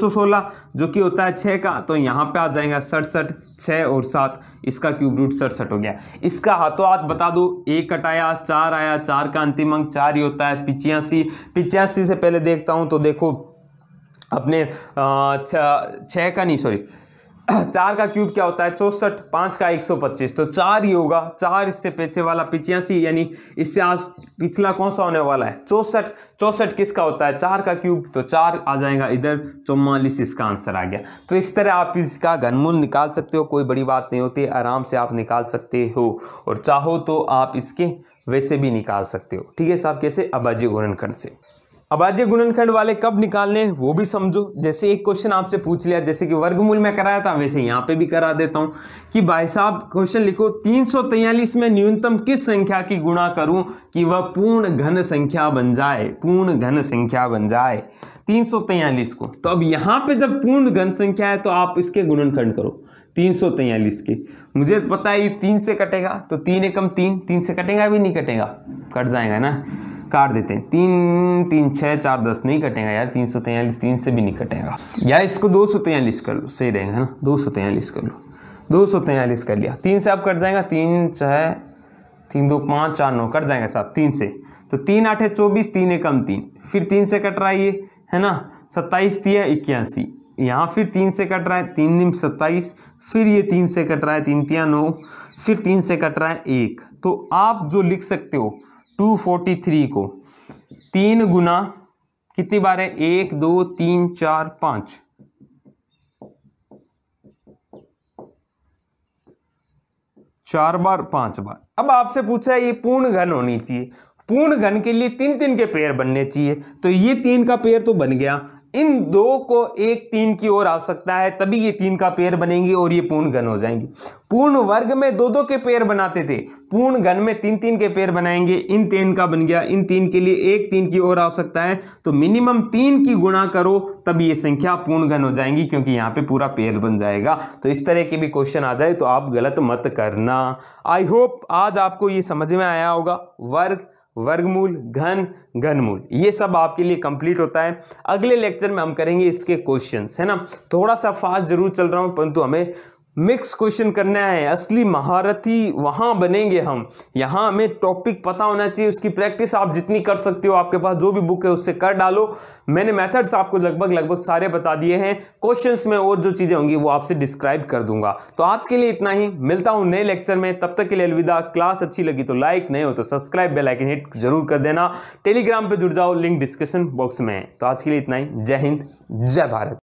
जो कि होता है छः का तो यहाँ पे आ जाएगा सड़सठ छः और सात इसका क्यूब रूट सड़सठ हो गया इसका हाथों हाथ बता दो एक कटाया चार आया चार का अंतिम अंक चार ही होता है पिचियासी पिचासी से पहले देखता हूँ तो देखो अपने छः का नहीं सॉरी चार का क्यूब क्या होता है चौसठ पाँच का एक सौ पच्चीस तो चार ही होगा चार इससे पीछे वाला पिचियासी यानी इससे आज पिछला कौन सा होने वाला है चौसठ चौसठ किसका होता है चार का क्यूब तो चार आ जाएगा इधर चौवालीस इसका आंसर आ गया तो इस तरह आप इसका घनमूल निकाल सकते हो कोई बड़ी बात नहीं होती आराम से आप निकाल सकते हो और चाहो तो आप इसके वैसे भी निकाल सकते हो ठीक है साहब कैसे अबाजी गुणनखंड से अभाज्य गुणनखंड वाले कब निकालने वो भी समझो जैसे एक क्वेश्चन आपसे पूछ लिया जैसे कि वर्गमूल में कराया था वैसे यहाँ पे भी करा देता हूँ कि भाई साहब क्वेश्चन लिखो तीन में न्यूनतम किस संख्या की गुणा करूँ कि वह पूर्ण घन संख्या बन जाए पूर्ण घन संख्या बन जाए तीन को तो अब यहाँ पे जब पूर्ण घन संख्या है तो आप इसके गुणनखंड करो तीन के मुझे तो पता है ये तीन से कटेगा तो तीन एकम तीन तीन से कटेगा भी नहीं कटेगा कट जाएगा ना काट देते हैं तीन तीन छः चार दस नहीं कटेगा यार तीन सौ तैयलीस तीन से भी नहीं कटेगा या इसको दो सौ तैयलीस कर लो सही रहेगा ना दो सौ तैयलीस कर लो दो सौ तैयलीस कर लिया तीन से आप कट जाएगा तीन छः तीन दो पाँच चार नौ कट जाएंगे साहब तीन से तो तीन है चौबीस तीन कम तीन फिर तीन से कट रहा है ये है ना सत्ताईस दिया इक्यासी यहाँ फिर तीन से कट रहा है तीन दिन सत्ताईस फिर ये तीन से कट रहा है तीन तिया नौ फिर तीन से कट रहा है एक तो आप जो लिख सकते हो टू फोर्टी थ्री को तीन गुना कितनी बार है एक दो तीन चार पांच चार बार पांच बार अब आपसे पूछा है ये पूर्ण घन होनी चाहिए पूर्ण घन के लिए तीन तीन के पेयर बनने चाहिए तो ये तीन का पेयर तो बन गया इन दो को एक तीन की ओर आ सकता है तभी ये तीन का पेयर बनेंगे और ये पूर्ण घन हो जाएंगे पूर्ण वर्ग में दो दो के पेयर बनाते थे पूर्ण घन में तीन तीन के पेयर बनाएंगे इन तीन का बन गया इन तीन के लिए एक तीन की ओर आ सकता है तो मिनिमम तीन की गुणा करो तभी ये संख्या पूर्ण घन हो जाएंगी क्योंकि यहाँ पे पूरा पेयर बन जाएगा तो इस तरह के भी क्वेश्चन आ जाए तो आप गलत मत करना आई होप आज आपको ये समझ में आया होगा वर्ग वर्गमूल घन घनमूल ये सब आपके लिए कंप्लीट होता है अगले लेक्चर में हम करेंगे इसके क्वेश्चंस है ना थोड़ा सा फास्ट जरूर चल रहा हूँ परंतु हमें मिक्स क्वेश्चन करना है असली महारथी वहाँ बनेंगे हम यहाँ हमें टॉपिक पता होना चाहिए उसकी प्रैक्टिस आप जितनी कर सकते हो आपके पास जो भी बुक है उससे कर डालो मैंने मेथड्स आपको लगभग लगभग सारे बता दिए हैं क्वेश्चंस में और जो चीज़ें होंगी वो आपसे डिस्क्राइब कर दूंगा तो आज के लिए इतना ही मिलता हूँ नए लेक्चर में तब तक के लिए अलविदा क्लास अच्छी लगी तो लाइक नहीं हो तो सब्सक्राइब बेलाइकन हिट जरूर कर देना टेलीग्राम पर जुड़ जाओ लिंक डिस्क्रिप्शन बॉक्स में है तो आज के लिए इतना ही जय हिंद जय भारत